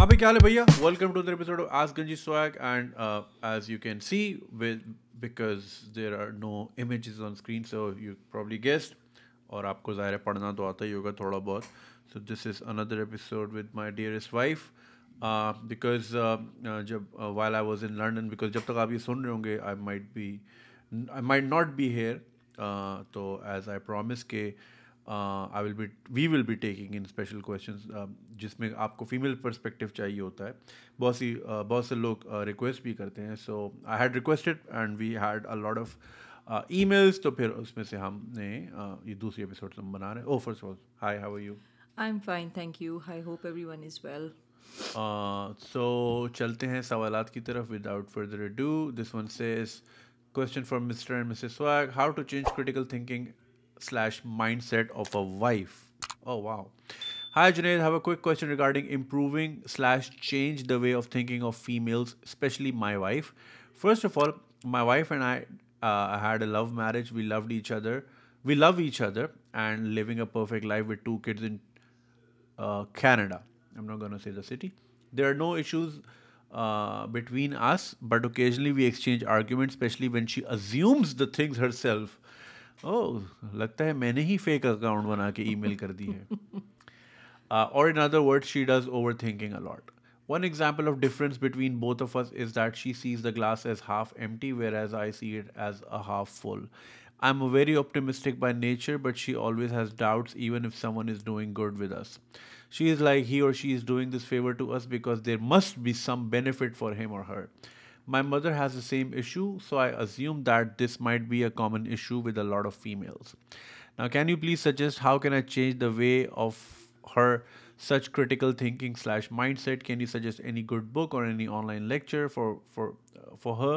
आप हाँ क्या हाल है भैया वेलकम टू एपिसोड ऑफ आज Ganji swag and as you can see with because there are no images on screen so you probably guessed और आपको ज़ाहिर है पढ़ना तो आता ही होगा थोड़ा बहुत so this is another episode with my dearest wife because जब while I was in London because जब तक आप ये सुन रहे होंगे I might be I might not be here तो एज आई प्रोमिस के uh, I will be we will be taking in special question जिसमें आपको फीमेल परस्पेक्टिव चाहिए होता है बहुत सी uh, बहुत से लोग रिक्वेस्ट uh, भी करते हैं so I had requested and we had a lot of emails तो फिर उसमें से हमने uh, ये दूसरी एपिसोड हम बना रहे हैं oh first all hi you I am fine thank you I hope everyone is well so चलते हैं सवाल की तरफ without further do this one says question for Mr and Mrs swag how to change critical thinking slash mindset of a wife. Oh, wow. Hi Junaid, have a quick question regarding improving slash change the way of thinking of females, especially my wife. First of all, my wife and I uh, had a love marriage. We loved each other. We love each other and living a perfect life with two kids in uh, Canada. I'm not going to say the city. There are no issues uh, between us, but occasionally we exchange arguments, especially when she assumes the things herself ओ लगता है मैंने ही fake account बना के email कर दी है और in other word she does overthinking a lot one example of difference between both of us is that she sees the glass as half empty whereas I see it as a half full I am a very optimistic by nature but she always has doubts even if someone is doing good with us she is like he और she is doing this favour to us because there must be some benefit for him or her My mother has the same issue, so I assume that this might be a common issue with a lot of females. Now, can you please suggest how can I change the way of her such critical thinking slash mindset? Can you suggest any good book or any online lecture for for uh, for her,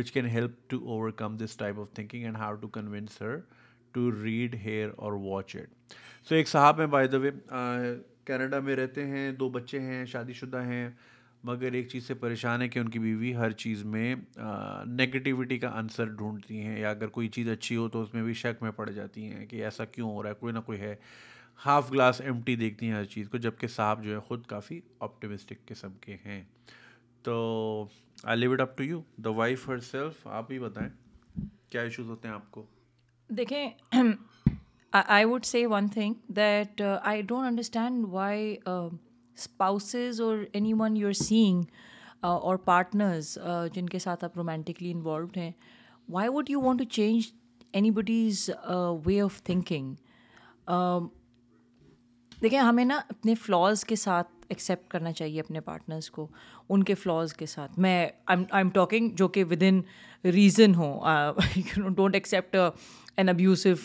which can help to overcome this type of thinking and how to convince her to read, hear or watch it? So, ek sahab हैं by the way, uh, mein rehte hain, do दो hain, हैं शादीशुदा hain. मगर एक चीज़ से परेशान है कि उनकी बीवी हर चीज़ में नेगेटिविटी का आंसर ढूंढती हैं या अगर कोई चीज़ अच्छी हो तो उसमें भी शक में पड़ जाती हैं कि ऐसा क्यों हो रहा है कोई ना कोई है हाफ़ ग्लास एम देखती हैं हर चीज़ को जबकि साहब जो है ख़ुद काफ़ी ऑप्टिमिस्टिक किस्म के हैं तो I leave it up to you the wife herself आप ही बताएं क्या इश्यूज होते हैं आपको देखें I would say one thing that I don't understand why spouses or anyone you're seeing uh, or partners uh, जिनके साथ आप romantically involved हैं why would you want to change anybody's uh, way of thinking um, देखिए हमें ना अपने flaws के साथ एक्सेप्ट करना चाहिए अपने पार्टनर्स को उनके फ्लॉज के साथ मैं आई एम टॉकिंग जो कि विद इन रीज़न हो you know don't accept an abusive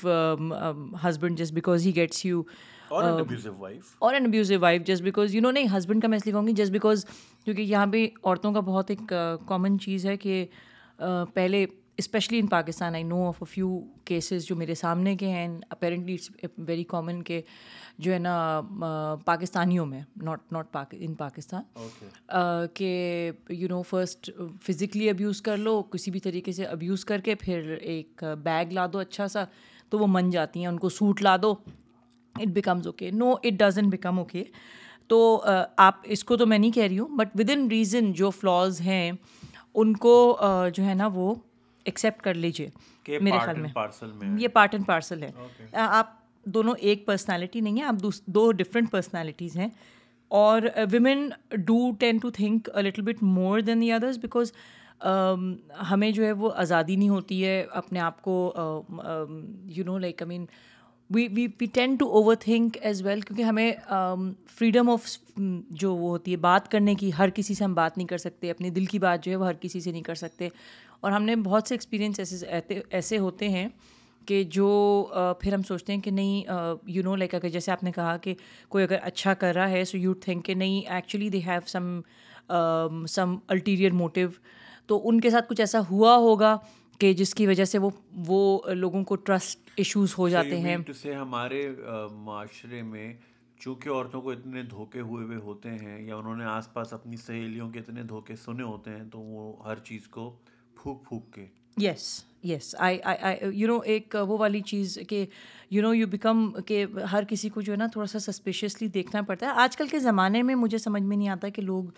husband just because he gets you or an abusive wife just because you know नहीं हस्बैंड का मैं इसलिए कहूँगी जस्ट बिकॉज क्योंकि यहाँ पे औरतों का बहुत एक कॉमन चीज़ है कि पहले especially in Pakistan I know of a few cases जो मेरे सामने के हैं अपेरेंटली इट्स वेरी कॉमन के जो है ना पाकिस्तानियों में नॉट नॉट इन पाकिस्तान के you know first physically abuse कर लो किसी भी तरीके से अब्यूज़ करके फिर एक बैग ला दो अच्छा सा तो वो मन जाती हैं उनको सूट ला दो it becomes okay no it doesn't become okay तो आप इसको तो मैं नहीं कह रही हूँ बट विद इन रीज़न जो फ्लॉज हैं उनको जो है ना वो एक्सेप्ट कर लीजिए मेरे ख्याल में में ये पार्ट एंड पार्सल है okay. आप दोनों एक पर्सनालिटी नहीं है आप दो डिफरेंट पर्सनालिटीज़ हैं और women do tend to think little bit more than the others because हमें जो है वो आज़ादी नहीं होती है अपने आप को you know like I mean we we we tend to overthink as well क्योंकि हमें फ्रीडम um, ऑफ mm, जो वो होती है बात करने की हर किसी से हम बात नहीं कर सकते अपने दिल की बात जो है वो हर किसी से नहीं कर सकते और हमने बहुत से एक्सपीरियंस ऐसे ऐसे होते हैं कि जो uh, फिर हम सोचते हैं कि नहीं यू नो लाइक अगर जैसे आपने कहा कि कोई अगर अच्छा कर रहा है सो यू थिंक कि नहीं actually they have some some ulterior motive तो उनके साथ कुछ ऐसा हुआ होगा कि जिसकी वजह से वो वो लोगों को ट्रस्ट इश्यूज हो जाते हैं से हमारे माशरे में चूँकि औरतों को इतने धोखे हुए हुए होते हैं या उन्होंने आसपास अपनी सहेलियों के इतने धोखे सुने होते हैं तो वो हर चीज़ को फूक फूक के yes yes I I I you know एक वो वाली चीज़ के यू नो यू बिकम के हर किसी को जो है ना थोड़ा सा सस्पिशियसली देखना पड़ता है आजकल के ज़माने में मुझे समझ में नहीं आता कि लोग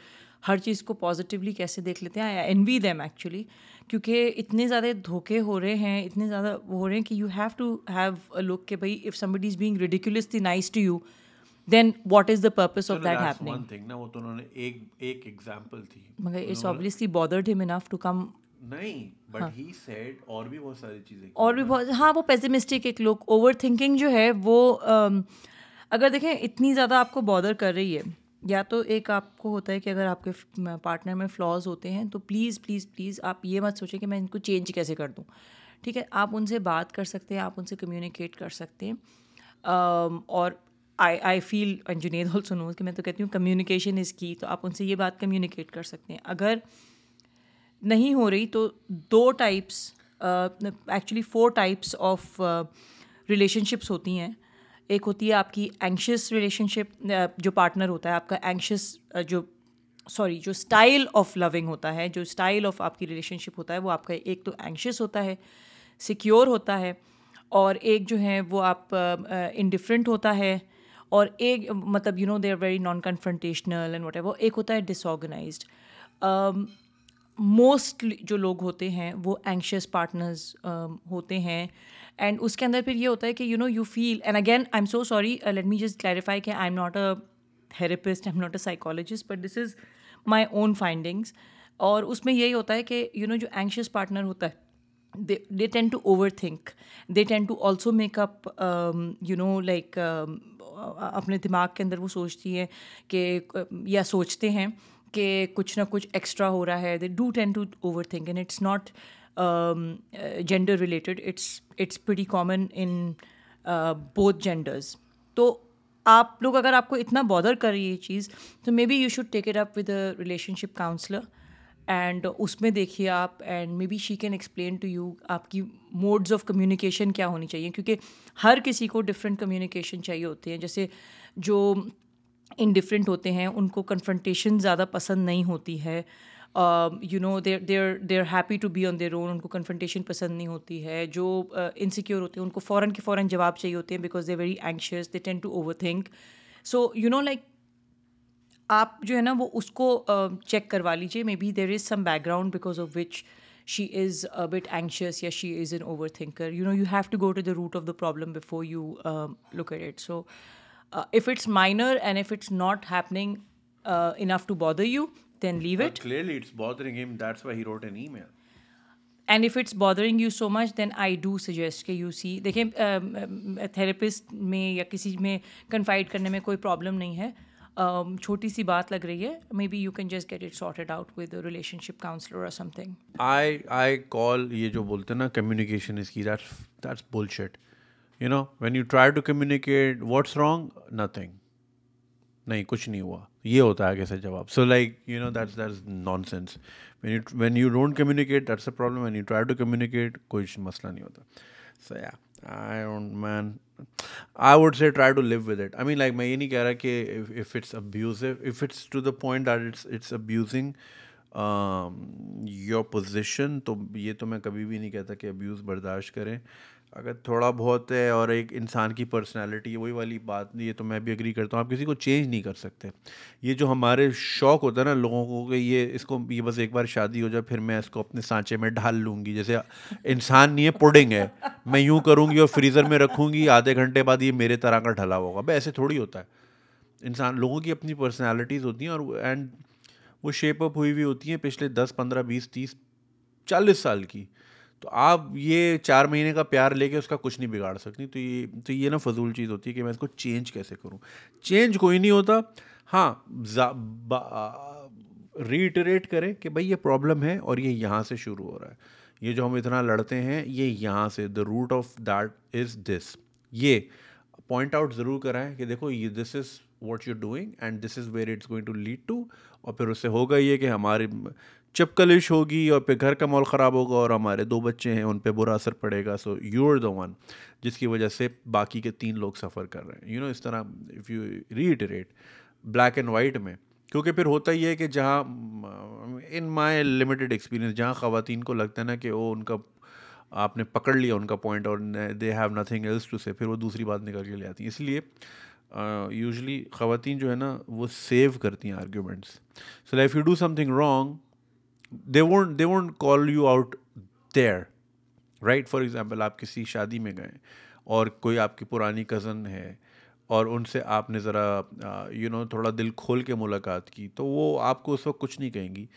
हर चीज़ को पॉजिटिवली कैसे देख लेते हैं एन एनवी दैम एक्चुअली क्योंकि इतने ज़्यादा धोखे हो रहे हैं इतने ज़्यादा हो रहे हैं कि you have to have a look के भाई if somebody is being ridiculously nice to you then what is the purpose of that happening ना वो तो उन्होंने एक एक थी मगर it's obviously bothered him enough to come नहीं बट ही सेड और भी बहुत सारी चीजें और भी बहुत हाँ वो पेसिमिस्टिक एक लुक ओवर थिंकिंग जो है वो अगर देखें इतनी ज़्यादा आपको बॉदर कर रही है या तो एक आपको होता है कि अगर आपके पार्टनर में फ्लॉज होते हैं तो प्लीज़ प्लीज़ प्लीज़ आप ये मत सोचें कि मैं इनको चेंज कैसे कर दूँ ठीक है आप उनसे बात कर सकते हैं आप उनसे कम्युनिकेट कर सकते हैं और आई आई फील जुनेद होल सुनो कि मैं तो कहती हूँ कम्युनिकेशन इज़ की तो आप उनसे ये बात कम्युनिकेट कर सकते हैं अगर नहीं हो रही तो दो types actually four types of relationships होती हैं एक होती है आपकी एंशियस रिलेशनशिप जो पार्टनर होता है आपका एंशियस जो सॉरी जो स्टाइल ऑफ लविंग होता है जो स्टाइल ऑफ आपकी रिलेशनशिप होता है वो आपका एक तो एंशियस होता है सिक्योर होता है और एक जो है वो आप इनडिफरेंट uh, होता है और एक मतलब you know they are very non confrontational and what एक होता है डिसऑर्गेनाइज्ड मोस्ट जो लोग होते हैं वो एंशियस पार्टनर्स um, होते हैं एंड उसके अंदर फिर ये होता है कि you know you feel and again I am so sorry let me just clarify कि I am not a therapist I am not a psychologist but this is my own findings और उसमें यही होता है कि यू नो जो anxious partner होता है they they to overthink they tend to also make up you know like अपने दिमाग के अंदर वो सोचती हैं कि या सोचते हैं कि कुछ ना कुछ एक्स्ट्रा हो रहा है they do tend to overthink and it's not gender related it's it's pretty common in both genders तो आप लोग अगर आपको इतना बॉदर कर रही है चीज़ तो maybe you should take it up with a relationship counsellor and उसमें देखिए आप and maybe she can explain to you आपकी मोड्स ऑफ कम्युनिकेशन क्या होनी चाहिए क्योंकि हर किसी को डिफरेंट कम्युनिकेशन चाहिए होते हैं जैसे जो इनडिफरेंट होते हैं उनको कन्फ्रंटेशन ज़्यादा पसंद नहीं होती है you know they're they're they're happy to be on their own उनको कन्फ्रंटेशन पसंद नहीं होती है जो इनसिक्योर uh, होते हैं उनको फ़ौर के फ़ौर जवाब चाहिए होते हैं because they very anxious they tend to overthink so you know like आप जो है ना वो उसको चेक uh, करवा लीजिए maybe there is some background because of which she is a bit anxious yes she is an overthinker you know you have to go to the root of the problem before you um, look at it so Uh, if it's minor and if it's not happening uh, enough to bother you, then leave it. Clearly, it's bothering him. That's why he wrote an email. And if it's bothering you so much, then I do suggest that you see. Look, um, a um, therapist may or may confide karne mein koi problem nahi hai. Um, choti si baat lag rahi Maybe you can just get it sorted out with a relationship counselor or something. I I call ye jo bolte na communication is key. That's that's bullshit. You know when you try to communicate what's wrong nothing नहीं कुछ नहीं हुआ ये होता है आगे से जवाब so like you know that's that's nonsense when you when you don't communicate that's a problem when you try to communicate कोई मसला नहीं होता so yeah I don't man I would say try to live with it I mean like मैं ये नहीं कह रहा कि if it's abusive if it's to the point that it's it's abusing your position तो ये तो मैं कभी भी नहीं कहता कि अब्यूज़ बर्दाश्त करें अगर थोड़ा बहुत है और एक इंसान की पर्सनालिटी वही वाली बात ये तो मैं भी एग्री करता हूँ आप किसी को चेंज नहीं कर सकते ये जो हमारे शौक़ होता है ना लोगों को कि ये इसको ये बस एक बार शादी हो जाए फिर मैं इसको अपने सांचे में ढाल लूँगी जैसे इंसान नहीं है पुडिंग है मैं यूँ करूँगी और फ्रीज़र में रखूँगी आधे घंटे बाद ये मेरे तरह का ढला होगा भाई ऐसे थोड़ी होता है इंसान लोगों की अपनी पर्सनैलिटीज़ होती हैं और एंड वो शेप अप हुई हुई होती हैं पिछले दस पंद्रह बीस तीस चालीस साल की तो आप ये चार महीने का प्यार लेके उसका कुछ नहीं बिगाड़ सकती तो ये तो ये ना फजूल चीज़ होती है कि मैं इसको चेंज कैसे करूँ चेंज कोई नहीं होता हाँ रीटरेट करें कि भाई ये प्रॉब्लम है और ये यहाँ से शुरू हो रहा है ये जो हम इतना लड़ते हैं ये यहाँ से the root of that is this ये पॉइंट आउट ज़रूर कराएं कि देखो ये this is what you doing and this is where it's going to lead to और फिर उससे होगा ये कि हमारे चिपकलिश होगी और फिर घर का माहौल ख़राब होगा और हमारे दो बच्चे हैं उन पर बुरा असर पड़ेगा so you are the one जिसकी वजह से बाकी के तीन लोग सफ़र कर रहे हैं यू नो इस तरह if you reiterate black and white में क्योंकि फिर होता ही है कि जहाँ इन माई लिमिटेड एक्सपीरियंस जहाँ ख़वान को लगता है ना कि वो उनका आपने पकड़ लिया उनका पॉइंट और they have nothing else to say फिर वो दूसरी बात निकल के ले आती हैं इसलिए यूजली uh, ख़वान जो है ना वो सेव करती हैं arguments so life you do something wrong they won't they won't call you out there right for example आप किसी शादी में गए और कोई आपकी पुरानी कज़न है और उनसे आपने ज़रा यू नो थोड़ा दिल खोल के मुलाकात की तो वो आपको उस वक्त कुछ नहीं कहेंगी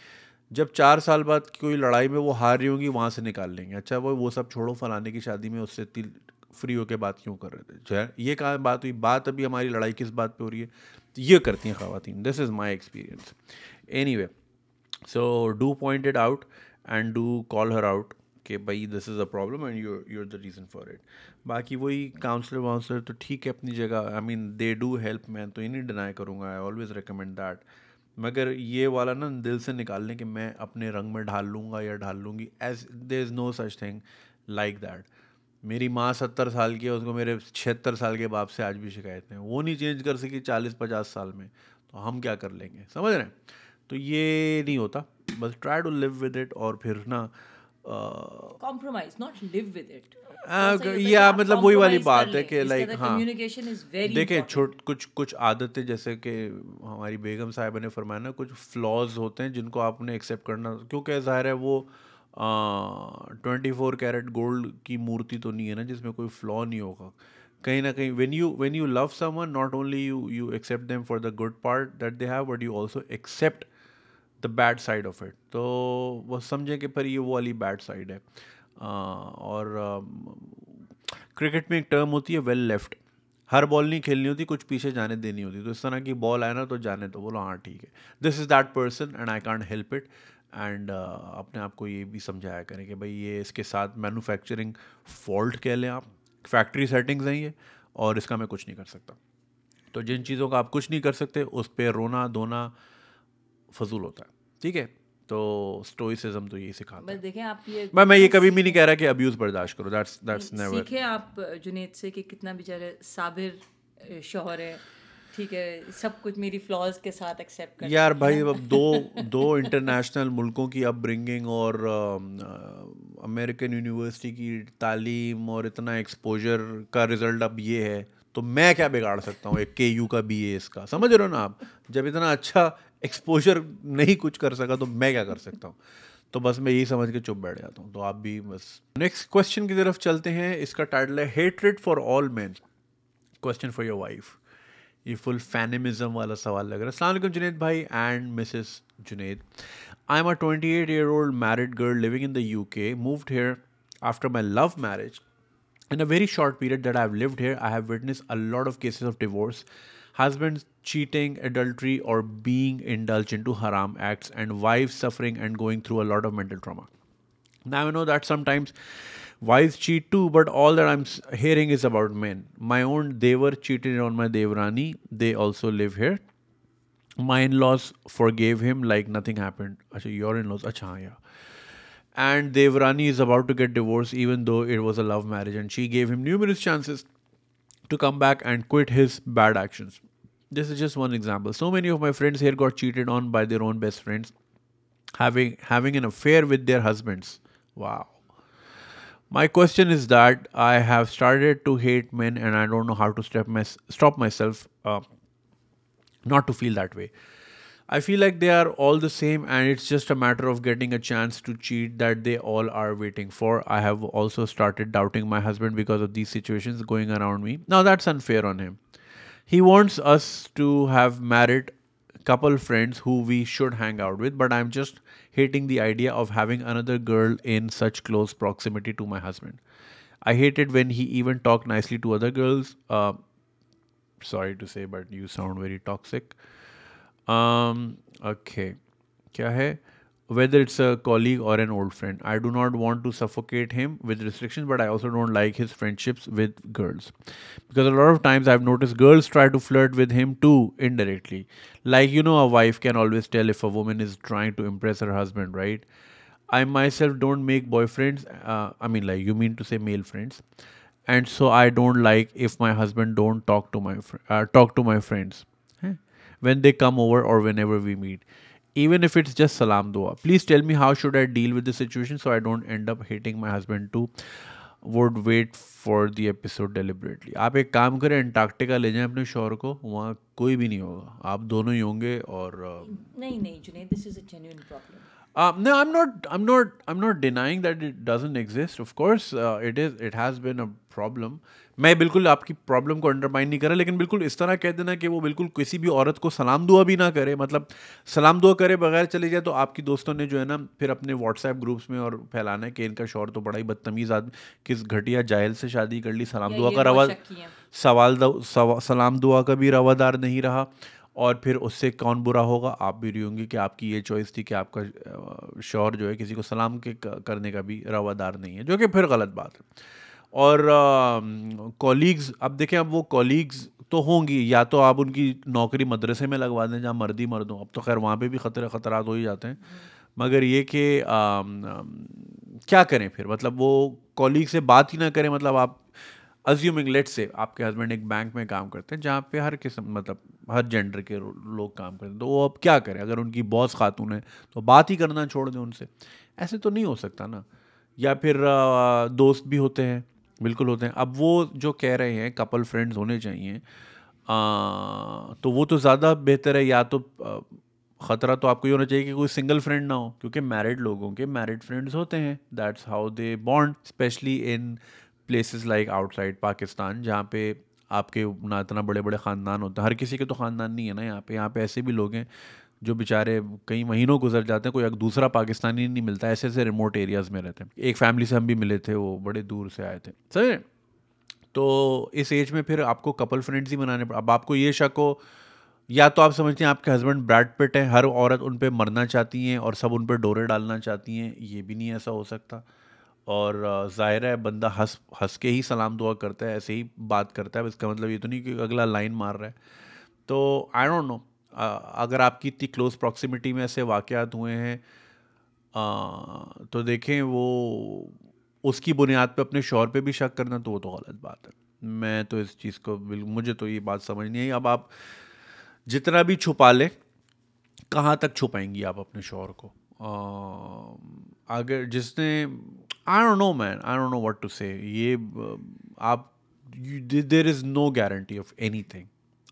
जब चार साल बाद कोई लड़ाई में वो हार रही होंगी वहाँ से निकाल लेंगे अच्छा वो वो सब छोड़ो फलाने की शादी में उससे तिल फ्री होकर बात क्यों कर रहे थे खैर ये कहा बात हुई बात अभी हमारी लड़ाई किस बात पे हो रही है ये करती हैं खातन this is my experience any anyway, so do point it out and do call her out कि भाई this is a problem and you're you're the reason for it बाकी वही काउंसलर वाउंसलर तो ठीक है अपनी जगह I mean they do help मैं तो इन्हीं डिनाई करूँगा आई ऑलवेज़ रिकमेंड दैट मगर ये वाला ना दिल से निकालने कि मैं अपने रंग में ढाल लूँगा या ढाल लूँगी as they is no such thing like that मेरी माँ सत्तर साल की है उसको मेरे छिहत्तर साल के बाप से आज भी शिकायतें हैं वो नहीं चेंज कर सकी चालीस पचास साल में तो हम क्या कर लेंगे समझ रहे हैं तो ये नहीं होता बस try to live with it और फिर ना compromise not live with it या मतलब वही वाली बात है कि लाइक हाँ देखें छोट कुछ कुछ आदतें जैसे कि हमारी बेगम साहब ने फरमाया ना कुछ फ्लॉज होते हैं जिनको आपने एक्सेप्ट करना क्योंकि ज़ाहिर है वो ट्वेंटी फोर कैरेट गोल्ड की मूर्ति तो नहीं है ना जिसमें कोई फ्लॉ नहीं होगा कहीं ना कहीं when you when you love someone not only you you accept them for the good part that they have but you also accept the bad side of it तो वो समझे कि पर ये वो वाली बैड साइड है आ, और क्रिकेट में एक टर्म होती है वेल लेफ्ट हर बॉल नहीं खेलनी होती कुछ पीछे जाने देनी होती तो इस तरह की बॉल आए ना तो जाने तो बोलो हाँ ठीक है this is that person and I can't help it and अपने आप को ये भी समझाया करें कि भाई ये इसके साथ मैनुफैक्चरिंग फॉल्ट कह लें आप फैक्ट्री सेटिंग्स हैं ये और इसका मैं कुछ नहीं कर सकता तो जिन चीज़ों का आप कुछ नहीं कर सकते उस पर रोना धोना फजूल होता है ठीक है तो स्टोइसिज्म तो यही सिखाता है देखें आप ये मैं मैं ये कभी भी नहीं कह रहा कि अब्यूज बर्दाश्त करो दैट्स दैट्स नेवर सीखे आप जुनेद से कि कितना बेचारे साबिर शौहर है ठीक है सब कुछ मेरी फ्लॉज के साथ एक्सेप्ट कर यार भाई अब दो दो इंटरनेशनल मुल्कों की अपब्रिंगिंग और अमेरिकन यूनिवर्सिटी की तालीम और इतना एक्सपोजर का रिजल्ट अब ये है तो मैं क्या बिगाड़ सकता हूँ एक के यू का बी ए इसका समझ रहे हो ना आप जब इतना अच्छा एक्सपोजर नहीं कुछ कर सका तो मैं क्या कर सकता हूँ तो बस मैं यही समझ के चुप बैठ जाता हूँ तो आप भी बस नेक्स्ट क्वेश्चन की तरफ चलते हैं इसका टाइटल है hatred for all man question for your wife ये फुल फैनिमिज्म वाला सवाल लग रहा है अलैक्म जुनेद भाई and Mrs Junaid I am a twenty eight year old married girl living in the U K moved here after my love marriage in a very short period that I have lived here I have witness a lot of cases of divorce Husband cheating, adultery, or being indulged into haram acts, and wives suffering and going through a lot of mental trauma. Now, I know that sometimes wives cheat too, but all that I'm hearing is about men. My own Devar cheated on my Devrani. They also live here. My in-laws forgave him like nothing happened. Achha, your in-laws, acha, yeah. And Devrani is about to get divorced even though it was a love marriage and she gave him numerous chances to come back and quit his bad actions this is just one example. So many of my friends here got cheated on by their own best friends, having having an affair with their husbands. Wow. My question is that I have started to hate men, and I don't know how to step my, stop myself uh, not to feel that way. I feel like they are all the same, and it's just a matter of getting a chance to cheat that they all are waiting for. I have also started doubting my husband because of these situations going around me. Now, that's unfair on him. He wants us to have married couple friends who we should hang out with, but I'm just hating the idea of having another girl in such close proximity to my husband. I hated when he even talked nicely to other girls. Uh, sorry to say, but you sound very toxic. Um, okay. क्या है whether it's a colleague or an old friend. I do not want to suffocate him with restrictions, but I also don't like his friendships with girls. Because a lot of times I've noticed girls try to flirt with him too, indirectly. Like, you know, a wife can always tell if a woman is trying to impress her husband, right? I myself don't make boyfriends. Uh, I mean, like, you mean to say male friends. And so I don't like if my husband don't talk to my uh, talk to my friends when they come over or whenever we meet even if it's just salam dua please tell me how should i deal with the situation so i don't end up hating my husband too would wait for the episode deliberately आप एक काम करें Antarctica ले जाएं अपने शोर को वहाँ कोई भी नहीं होगा आप दोनों ही होंगे और नहीं नहीं Junaid this is a genuine problem Um, no, I'm not. I'm not. I'm not denying that it doesn't exist. Of course, uh, it is. It has been a problem, मैं बिल्कुल आपकी प्रॉब्लम को अंडरमाइन नहीं करा लेकिन बिल्कुल इस तरह कह देना कि वो बिल्कुल किसी भी औरत को सलाम दुआ भी ना करे मतलब सलाम दुआ करे बगैर चले जाए तो आपकी दोस्तों ने जो है ना फिर अपने व्हाट्सएप ग्रुप्स में और फैलाना है कि इनका शोर तो बड़ा ही बदतमीज़ आदमी किस घटिया जाहल से शादी कर ली सलाम दुआ का रवा सवाल सलाम दुआ का भी रवादार नहीं रहा और फिर उससे कौन बुरा होगा आप भी रही होंगी कि आपकी ये चॉइस थी कि आपका शोर जो है किसी को सलाम के करने का भी रवादार नहीं है जो कि फिर गलत बात है और कॉलीग्स अब देखें अब वो कॉलीग्स तो होंगी या तो आप उनकी नौकरी मदरसे में लगवा दें जहाँ मर्दी मर्द दो अब तो खैर वहाँ पे भी खतरे ख़तरात हो ही जाते हैं मगर ये कि क्या करें फिर मतलब वो कॉलीग से बात ही ना करें मतलब आप अज्यूमिंग लेट से आपके हस्बैंड एक बैंक में काम करते हैं जहाँ पे हर किस्म मतलब हर जेंडर के लोग काम करते हैं तो वो अब क्या करें अगर उनकी बॉस खातून है तो बात ही करना छोड़ दें उनसे ऐसे तो नहीं हो सकता ना या फिर दोस्त भी होते हैं बिल्कुल होते हैं अब वो जो कह रहे हैं कपल फ्रेंड्स होने चाहिए आ, तो वो तो ज़्यादा बेहतर है या तो ख़तरा तो आपको ये होना चाहिए कि कोई सिंगल फ्रेंड ना हो क्योंकि मैरिड लोगों के मैरिड फ्रेंड्स होते हैं that's how they bond specially in places like outside Pakistan जहाँ पे आपके ना इतना बड़े बड़े ख़ानदान होते हैं हर किसी के तो ख़ानदान नहीं है ना यहाँ पे यहाँ पे ऐसे भी लोग हैं जो बेचारे कई महीनों गुजर जाते हैं कोई दूसरा पाकिस्तानी नहीं मिलता ऐसे ऐसे रिमोट एरियाज़ में रहते हैं एक फैमिली से हम भी मिले थे वो बड़े दूर से आए थे सही तो इस एज में फिर आपको कपल फ्रेंड्स ही बनाने अब आपको ये शक हो या तो आप समझते हैं आपके हस्बैंड ब्रैड पिट हैं हर औरत उन पर मरना चाहती हैं और सब उन पर डोरे डालना चाहती हैं ये भी नहीं ऐसा हो सकता और ज़ाहिर है बंदा हंस हंस के ही सलाम दुआ करता है ऐसे ही बात करता है इसका मतलब ये तो नहीं कि अगला लाइन मार रहा है तो आई डोंट नो अगर आपकी इतनी क्लोज प्रॉक्सिमिटी में ऐसे वाक़ात हुए हैं तो देखें वो उसकी बुनियाद पे अपने शोर पे भी शक करना तो वो तो गलत बात है मैं तो इस चीज़ को मुझे तो ये बात समझ नहीं आई अब आप जितना भी छुपा लें कहाँ तक छुपाएंगी आप अपने शोर को अगर जिसने I don't know man I don't know what to say ये आप there is no guarantee of anything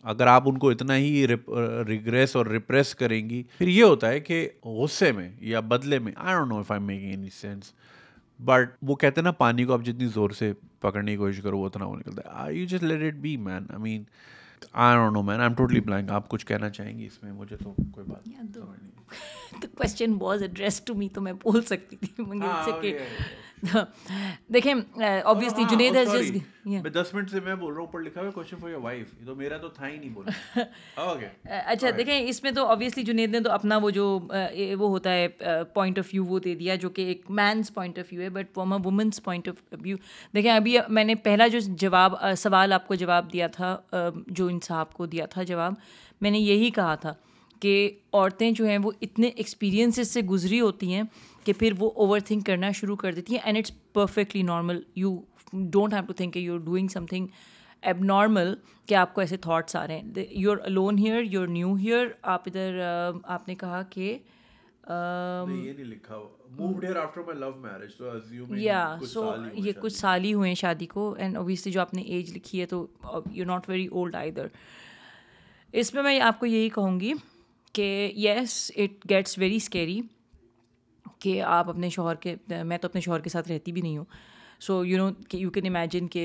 अगर आप उनको इतना ही रिग्रेस और रिप्रेस करेंगी फिर ये होता है कि गुस्से में या बदले में I don't know if I making any sense but वो कहते हैं ना पानी को आप जितनी ज़ोर से पकड़ने की कोशिश करो वो उतना वो निकलता है I you just let it be man I mean I don't know man I am totally blank आप कुछ कहना चाहेंगी इसमें मुझे तो कोई बात नहीं the question was address to me तो मैं बोल सकती थी मंगल से के देखें ऑब्वियसली जुनेद हैज जस्ट मैं दस मिनट से मैं बोल रहा हूँ ऊपर लिखा हुआ क्वेश्चन फॉर योर वाइफ तो मेरा तो था ही नहीं बोला ओके अच्छा देखें इसमें तो ऑब्वियसली जुनेद ने तो अपना वो जो वो होता है पॉइंट ऑफ व्यू वो दे दिया जो कि एक मैंस पॉइंट ऑफ व्यू है but from a woman's point of view देखें अभी मैंने पहला जो जवाब सवाल आपको जवाब दिया था जो इन साहब को दिया था जवाब मैंने यही कहा था कि औरतें जो हैं वो इतने एक्सपीरियंसेस से गुजरी होती हैं कि फिर वो ओवर थिंक करना शुरू कर देती है and it's perfectly normal you don't have to think you are doing something normal कि आपको ऐसे थाट्स आ रहे हैं you are alone here you are new here आप इधर आपने कहा कि या सो ये तो कुछ साल ही हुए हैं शादी को एंड ओबियसली जो आपने एज लिखी है तो you not very old either इसमें मैं आपको यही कहूँगी कि yes it gets very scary कि आप अपने शोहर के मैं तो अपने शोहर के साथ रहती भी नहीं हूँ सो यू नो कि यू कैन इमेजिन के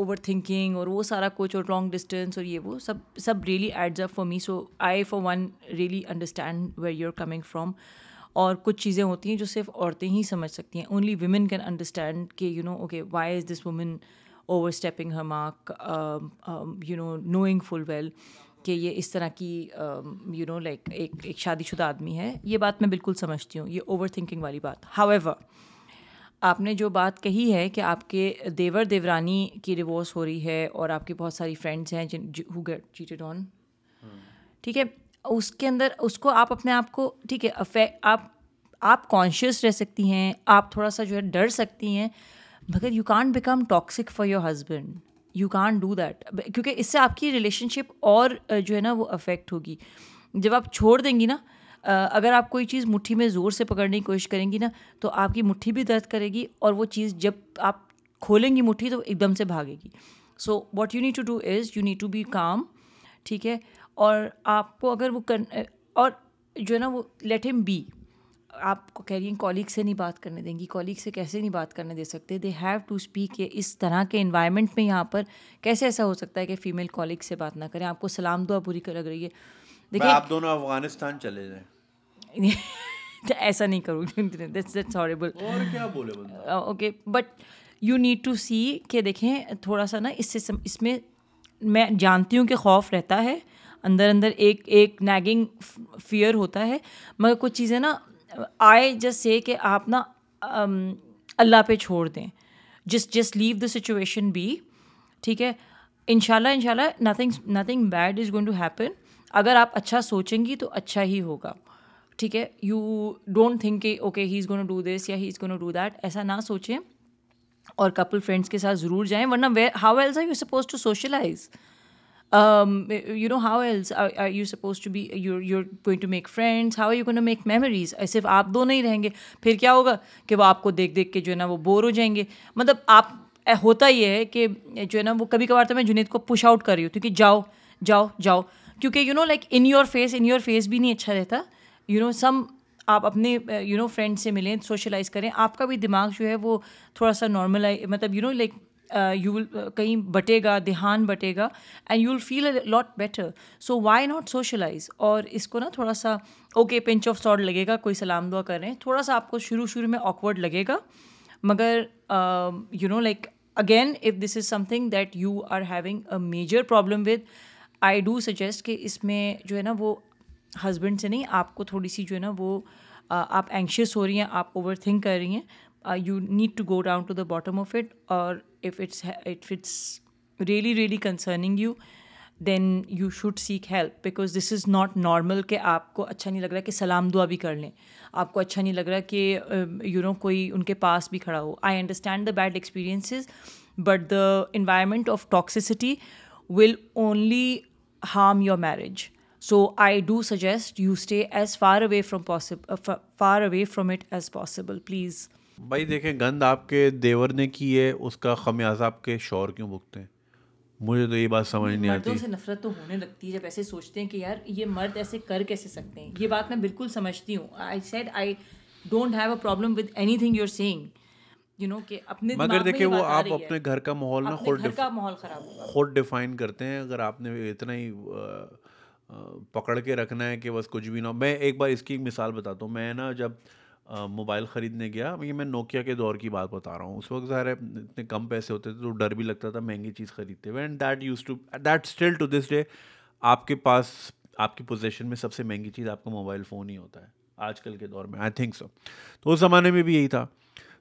ओवर थिंकिंग और वो सारा कुछ और लॉन्ग डिस्टेंस और ये वो सब सब really adds up for me so I for one really understand where you are coming from और कुछ चीज़ें होती हैं जो सिर्फ औरतें ही समझ सकती हैं ओनली वुमेन कैन अंडरस्टैंड कि you know okay why is this women overstepping her mark you know knowing full well कि ये इस तरह की यू नो लाइक एक एक शादीशुदा आदमी है ये बात मैं बिल्कुल समझती हूँ ये ओवर थिंकिंग वाली बात हावेवर आपने जो बात कही है कि आपके देवर देवरानी की डिवोर्स हो रही है और आपके बहुत सारी फ्रेंड्स हैं जिन हु गेट चीटेड ऑन ठीक है उसके अंदर उसको आप अपने आप को ठीक है अफे आप आप कॉन्शियस रह सकती हैं आप थोड़ा सा जो है डर सकती हैं मगर you can't become toxic for your husband you can't do that क्योंकि इससे आपकी रिलेशनशिप और जो है ना वो अफेक्ट होगी जब आप छोड़ देंगी ना अगर आप कोई चीज़ मुट्ठी में ज़ोर से पकड़ने की कोशिश करेंगी ना तो आपकी मुट्ठी भी दर्द करेगी और वो चीज़ जब आप खोलेंगी मुट्ठी तो एकदम से भागेगी so what you need to do is you need to be calm ठीक है और आपको अगर वो कर और जो है ना वो लेट हिम बी आपको कह रही हैं कॉलीग से नहीं बात करने देंगी कॉलीग से कैसे नहीं बात करने दे सकते दे हैव टू स्पीक इस तरह के इन्वायरमेंट में यहाँ पर कैसे ऐसा हो सकता है कि फ़ीमेल कॉलीग से बात ना करें आपको सलाम दुआ बुरी लग रही है देखिए आप दोनों अफगानिस्तान चले जाए तो ऐसा नहीं करूँगी हॉरेबल और क्या बोले okay but you need to see के देखें थोड़ा सा ना इससे इसमें मैं जानती हूँ कि खौफ रहता है अंदर अंदर एक एक नैगिंग फियर होता है मगर कुछ चीज़ें ना आई जस्ट से कि आप ना um, अल्लाह पे छोड़ दें just just leave the situation be ठीक है इनशाला इनशाला nothing nothing bad is going to happen अगर आप अच्छा सोचेंगी तो अच्छा ही होगा ठीक है यू डोंट थिंक कि okay he is gonna do this या he is gonna do that ऐसा ना सोचें और कपल फ्रेंड्स के साथ ज़रूर जाएं वरना वे how else are you suppose to socialise um, you know how else are, are you supposed to be you're you're going to make friends how are you going to make memories सिर्फ आप दो नहीं रहेंगे फिर क्या होगा कि वो आपको देख देख के जो है ना वो बोर हो जाएंगे मतलब आप होता ही है कि जो है ना वो कभी कभार तो मैं जुनीद को पुश आउट कर रही हूँ क्योंकि जाओ जाओ जाओ क्योंकि you know like in your face in your face भी नहीं अच्छा रहता यू नो सम आप अपने यू नो फ्रेंड से मिलें सोशलाइज़ करें आपका भी दिमाग जो है वो थोड़ा सा नॉर्मलाइज मतलब you know like you uh, will uh, कहीं बटेगा ध्यान बटेगा and you will feel a lot better so why not socialise और इसको ना थोड़ा सा ओके पिंच ऑफ सॉट लगेगा कोई सलाम दुआ कर रहे हैं थोड़ा सा आपको शुरू शुरू में ऑकवर्ड लगेगा मगर you know like again if this is something that you are having a major problem with I do suggest कि इसमें जो है ना वो हस्बैंड से नहीं आपको थोड़ी सी जो है ना वो uh, आप एंशियस हो रही हैं आप ओवर थिंक कर रही हैं you need to go down to the bottom of it और if it's if it's really really concerning you then you should seek help because this is not normal कि आपको अच्छा नहीं लग रहा कि सलाम दुआ भी कर लें आपको अच्छा नहीं लग रहा कि you uh, know you know, कोई उनके पास भी खड़ा हो I understand the bad experiences but the environment of toxicity will only harm your marriage so I do suggest you stay as far away from possible far away from it as possible please भाई देखें गंद आपके देवर ने की है उसका खमियाजा आपके शौर क्यों भुगते हैं मुझे तो ये बात समझ नहीं आती से नफरत तो होने लगती है जब ऐसे सोचते हैं कि यार ये मर्द ऐसे कर कैसे सकते हैं ये बात मैं बिल्कुल समझती हूँ I said I don't have a problem with anything you're saying you know कि अपने मगर देखिए वो आप अपने घर का माहौल ना खुद का माहौल खराब होगा खुद डिफाइन करते हैं अगर आपने इतना ही पकड़ के रखना है कि बस कुछ भी ना मैं एक बार इसकी मिसाल बताता हूँ मैं ना जब मोबाइल ख़रीदने गया ये मैं नोकिया के दौर की बात बता रहा हूँ उस वक्त ज़ाहिर है इतने कम पैसे होते थे तो डर भी लगता था महंगी चीज़ ख़रीदते हुए and that use to that still to this day आपके पास आपकी पोजेशन में सबसे महंगी चीज़ आपका मोबाइल फ़ोन ही होता है आजकल के दौर में आई थिंक सो तो उस ज़माने में भी यही था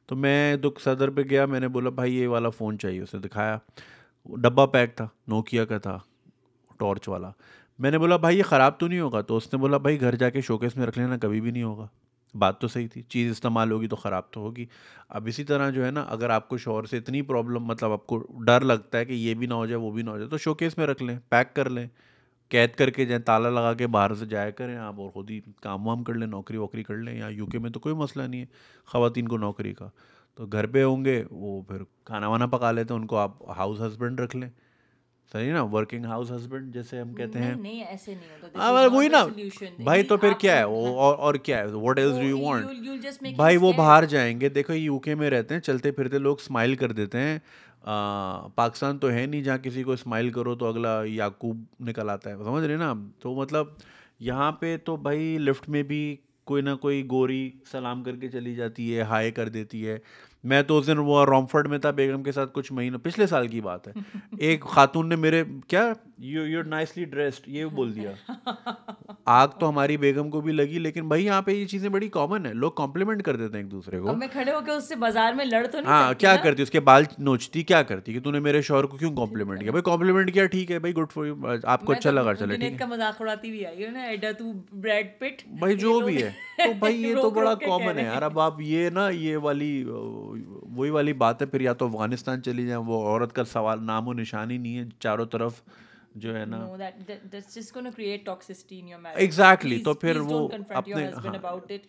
तो मैं दुख सदर पर गया मैंने बोला भाई ये वाला फ़ोन चाहिए उसने दिखाया डब्बा पैक था नोकिया का था टॉर्च वाला मैंने बोला भाई ये ख़राब तो नहीं होगा तो उसने बोला भाई घर जाके शोकेस में रख लेना कभी भी नहीं होगा बात तो सही थी चीज़ इस्तेमाल होगी तो ख़राब तो होगी अब इसी तरह जो है ना अगर आपको शोर से इतनी प्रॉब्लम मतलब आपको डर लगता है कि ये भी ना हो जाए वो भी ना हो जाए तो शोकेस में रख लें पैक कर लें कैद करके जाए ताला लगा के बाहर से जाया करें आप और ख़ुद ही काम वाम कर लें नौकरी वोकरी कर लें यहाँ यूके में तो कोई मसला नहीं है ख़वान को नौकरी का तो घर पे होंगे वो फिर खाना वाना पका लेते हैं उनको आप हाउस हस्बैंड रख लें सही तो ना वर्किंग हाउस हस्बैंड जैसे हम कहते हैं नहीं नहीं ऐसे नहीं होता हाँ वही ना भाई तो फिर क्या है हाँ। और और क्या है what else do you want भाई वो बाहर जाएंगे देखो यूके में रहते हैं चलते फिरते लोग स्माइल कर देते हैं पाकिस्तान तो है नहीं जहाँ किसी को स्माइल करो तो अगला याकूब निकल आता है समझ रहे ना तो मतलब यहाँ पे तो भाई लिफ्ट में भी कोई ना कोई गोरी सलाम करके चली जाती है हाय कर देती है मैं तो उस दिन वो रॉमफर्ड में था बेगम के साथ कुछ महीनों पिछले साल की बात है एक खातून ने मेरे क्या यू यू नाइसली ड्रेस्ड ये बोल दिया आग तो हमारी बेगम को भी लगी लेकिन भाई यहाँ पे ये चीज़ें बड़ी कॉमन है लोग कॉम्प्लीमेंट कर देते हैं एक दूसरे को मैं खड़े होकर उससे बाजार में लड़ तो नहीं हाँ क्या करती उसके बाल नोचती क्या करती कि तूने मेरे शोर को क्यों कॉम्प्लीमेंट किया भाई कॉम्प्लीमेंट किया ठीक है भाई गुड फॉर यू आपको अच्छा, तो अच्छा लगा चले मजाक उड़ाती भी आई ना एडा तू ब्रेड पिट भाई जो भी है तो भाई ये तो बड़ा कॉमन है यार अब आप ये ना ये वाली वही वाली बात है फिर या तो अफगानिस्तान चली जाए वो औरत का सवाल नामो निशानी नहीं है चारों तरफ जो है ना एग्जैक्टली तो फिर वो अपने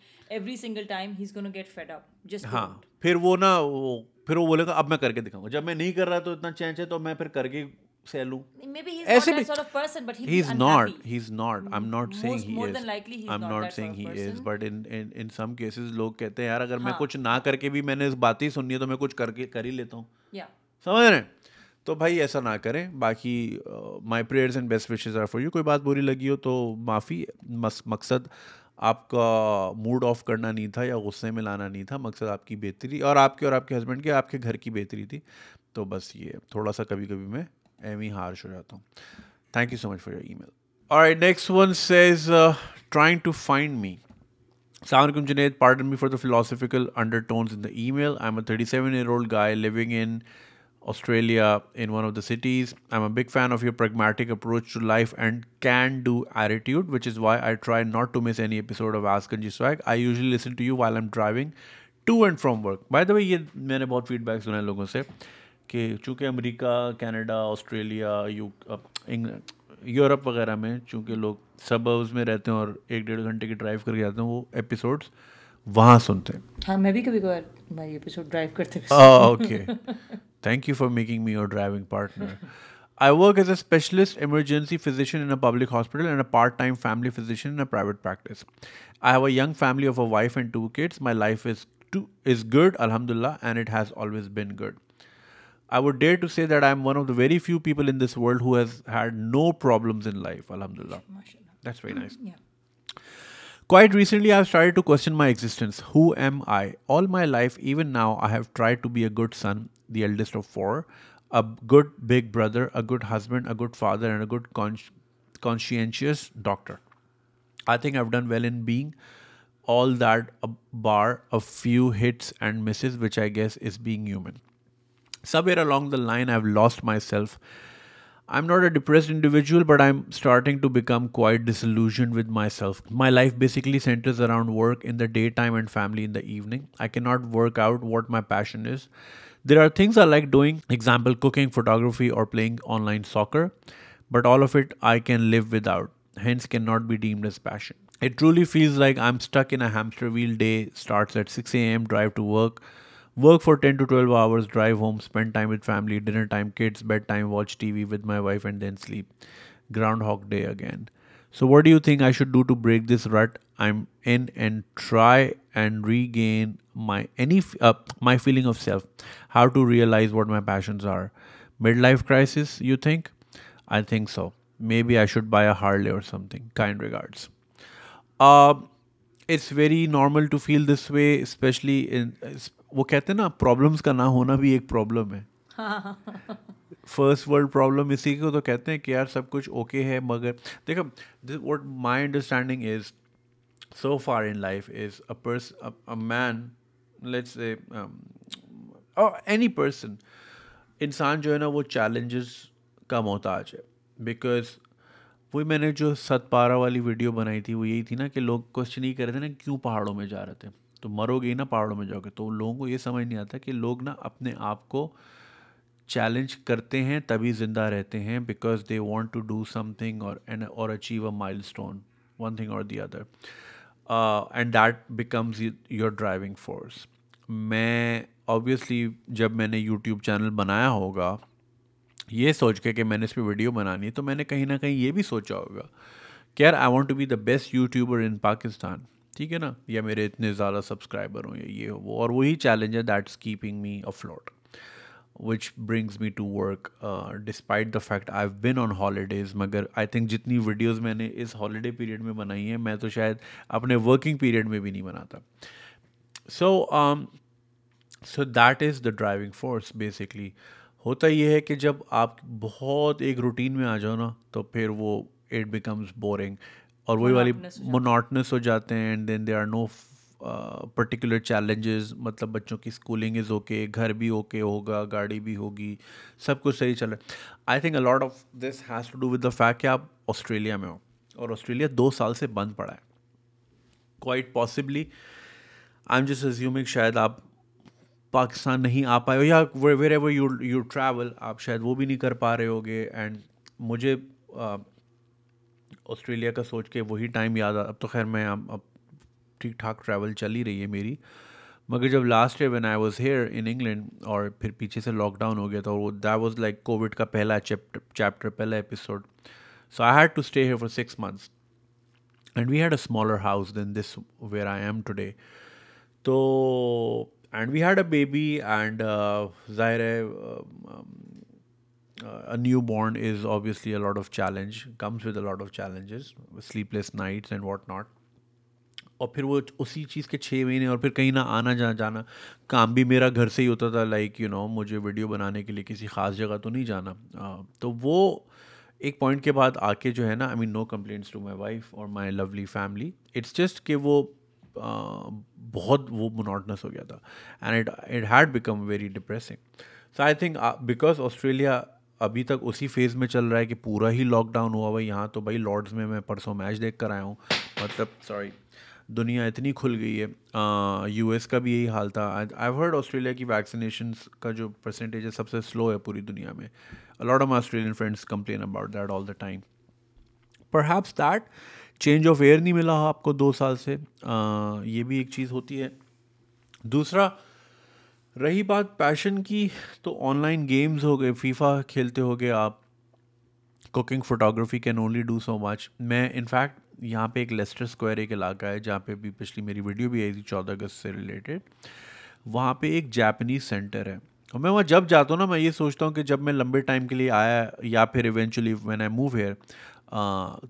हाँ। हाँ, फिर वो ना वो फिर वो बोलेगा अब मैं करके दिखाऊंगा जब मैं नहीं कर रहा तो इतना चेंज है तो मैं फिर करके Selu. Maybe he's Aise not that sort of person, but he he's unhappy. not. He's not. I'm not most, saying he more is. Than likely he's I'm not, not saying sort of he person. is. But in in in some cases लोग कहते हैं यार अगर मैं हाँ। कुछ ना करके भी मैंने इस बात ही सुननी है तो मैं कुछ करके कर ही लेता हूँ yeah. समझ रहे हैं तो भाई ऐसा ना करें बाकी my prayers and best wishes are for you कोई बात बुरी लगी हो तो माफ़ी मकसद आपका मूड ऑफ करना नहीं था या गुस्से में लाना नहीं था मकसद आपकी बेहतरी और आपके और आपके हस्बैंड के आपके घर की बेहतरी थी तो बस ये थोड़ा सा कभी कभी मैं एम ही हार्श हो जाता हूँ thank you so much for your email और next one says trying to find me Assalamualaikum Junaid, pardon me for the philosophical undertones in the email. I'm a 37 year old guy living in Australia in one of the cities. I'm a big fan of your pragmatic approach to life and can do attitude, which is why I try not to miss any episode of Ask Anji Swag. I usually listen to you while I'm driving to and from work. By the way, ये मैंने बहुत feedback सुना है लोगों से. कि चूँकि America Canada Australia यू यूरोप वगैरह में चूँकि लोग सब में रहते हैं और एक डेढ़ घंटे की ड्राइव करके आते हैं वो एपिसोड्स वहाँ सुनते हैं हाँ मैं भी कभी कभार मैं एपिसोड ड्राइव करते okay thank you for making me your driving partner I work as a specialist emergency physician in a public hospital and a part time family physician in a private practice. I have a young family of a wife and two kids. My life is too, is good, Alhamdulillah, and it has always been good. I would dare to say that I'm one of the very few people in this world who has had no problems in life. Alhamdulillah. That's very mm-hmm. nice. Yeah. Quite recently, I've started to question my existence. Who am I? All my life, even now, I have tried to be a good son, the eldest of four, a good big brother, a good husband, a good father, and a good conscientious doctor. I think I've done well in being all that a bar a few hits and misses, which I guess is being human somewhere along the line, I've lost myself. I'm not a depressed individual, but I'm starting to become quite disillusioned with myself. My life basically centers around work in the daytime and family in the evening. I cannot work out what my passion is. There are things I like doing, example cooking, photography, or playing online soccer, but all of it I can live without, hence cannot be deemed as passion. It truly feels like I'm stuck in a hamster wheel day, starts at 6 a.m., drive to work, work for 10 to 12 hours, drive home, spend time with family, dinner time, kids, bedtime, watch TV with my wife, and then sleep. Groundhog Day again. So, what do you think I should do to break this rut I'm in and try and regain my any uh, my feeling of self? How to realize what my passions are? Midlife crisis? You think? I think so. Maybe I should buy a Harley or something. Kind regards. Uh, it's very normal to feel this way, especially in वो कहते हैं ना problems का ना होना भी एक problem है फर्स्ट वर्ल्ड प्रॉब्लम इसी को तो कहते हैं कि यार सब कुछ ओके okay है मगर देखो this what my understanding is so far in life is a pers a man let's any person इंसान जो है ना वो चैलेंजेस का मोहताज है बिकॉज वही मैंने जो सतपारा वाली वीडियो बनाई थी वो यही थी ना कि लोग क्वेश्चन ही कर रहे थे ना क्यों पहाड़ों में जा रहे थे तो मरोगे ही ना पहाड़ों में जाओगे तो लोगों को ये समझ नहीं आता कि लोग ना अपने आप को चैलेंज करते हैं तभी ज़िंदा रहते हैं because they want to do something और एंड और achieve a milestone one thing और the other end that becomes your driving force मैं ऑब्वियसली जब मैंने यूट्यूब चैनल बनाया होगा ये सोच के कि मैंने इस पर वीडियो बनानी है तो मैंने कहीं ना कहीं ये भी सोचा होगा कि यार I want to be the best YouTuber in Pakistan ठीक है ना या मेरे इतने ज़्यादा सब्सक्राइबर हों या ये हो वो और वही चैलेंज है that is keeping me afloat which brings me to work despite the fact I have been on holidays मगर आई थिंक जितनी वीडियोज़ मैंने इस हॉलीडे पीरियड में बनाई हैं मैं तो शायद अपने वर्किंग पीरियड में भी नहीं बनाता so so that is the driving force basically होता यह है कि जब आप बहुत एक रूटीन में आ जाओ ना तो फिर वो इट बिकम्स बोरिंग और वही वाली मोनोटनस हो जाते हैं and then they are no particular challenges मतलब बच्चों की स्कूलिंग इज़ ओके घर भी ओके okay होगा गाड़ी भी होगी सब कुछ सही चल रहा है I think a lot of this has to do with the fact कि आप ऑस्ट्रेलिया में हो और ऑस्ट्रेलिया दो साल से बंद पड़ा है quite possibly I am just assuming शायद आप पाकिस्तान नहीं आ पाए हो या wherever you you travel आप शायद वो भी नहीं कर पा रहे होगे एंड मुझे uh, ऑस्ट्रेलिया का सोच के वही टाइम याद आ अब तो खैर मैं अब अब ठीक ठाक ट्रैवल चल ही रही है मेरी मगर जब last year one I was here in England और फिर पीछे से लॉकडाउन हो गया था वो दैट वॉज लाइक कोविड का पहला चैप्टर चैप्टर पहला episode so I had to stay here for six months and we had a smaller house than this where I am today तो and we had a baby एंड जाहिर है um, um, uh, a newborn is obviously a lot of challenge comes with a lot of challenges sleepless nights and what not और फिर वो उसी चीज़ के छः महीने और फिर कहीं ना आना जा जाना काम भी मेरा घर से ही होता था लाइक यू नो मुझे वीडियो बनाने के लिए किसी ख़ास जगह तो नहीं जाना आ, uh, तो वो एक पॉइंट के बाद आके जो है ना I mean no complaints to my wife और my lovely family it's just कि वो आ, uh, बहुत वो मोनोटनस हो गया था and it it had become very depressing so I think because Australia अभी तक उसी फेज़ में चल रहा है कि पूरा ही लॉकडाउन हुआ हुआ यहाँ तो भाई लॉर्ड्स में मैं परसों मैच देख कर आया हूँ मतलब सॉरी दुनिया इतनी खुल गई है एस का भी यही हाल था आई हर्ड ऑस्ट्रेलिया की वैक्सीनेशन का जो परसेंटेज है सबसे स्लो है पूरी दुनिया में a lot of Australian friends complain about that all the time perhaps that change of air नहीं मिला आपको दो साल से आ, ये भी एक चीज़ होती है दूसरा रही बात पैशन की तो ऑनलाइन गेम्स हो गए फीफा खेलते हो गए आप cooking photography can only do so much मैं इनफैक्ट यहाँ पे एक लेस्टर स्क्वायर एक इलाका है जहाँ पे भी पिछली मेरी वीडियो भी आई थी चौदह अगस्त से रिलेटेड वहाँ पे एक जापनीज सेंटर है और मैं वहाँ जब जाता हूँ ना मैं ये सोचता हूँ कि जब मैं लंबे टाइम के लिए आया या फिर eventually man I move here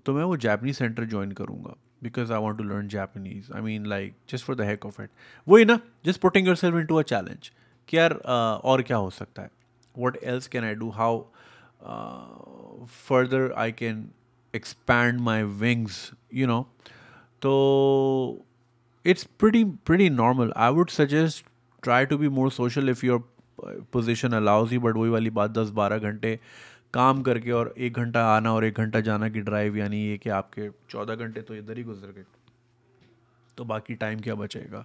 तो मैं वो जापनीज सेंटर ज्वाइन करूँगा because I want to learn Japanese. I mean, like, just for the heck of it. वही ना, just putting yourself into a challenge. कि और क्या हो सकता है What else can I do? How uh, further I can expand my wings, you know? So it's pretty pretty normal. I would suggest try to be more social if your uh, position allows you, but वही वाली बात 10-12 घंटे काम करके और एक घंटा आना और एक घंटा जाना की ड्राइव यानी ये कि आपके चौदह घंटे तो इधर ही गुजर गए तो बाकी टाइम क्या बचेगा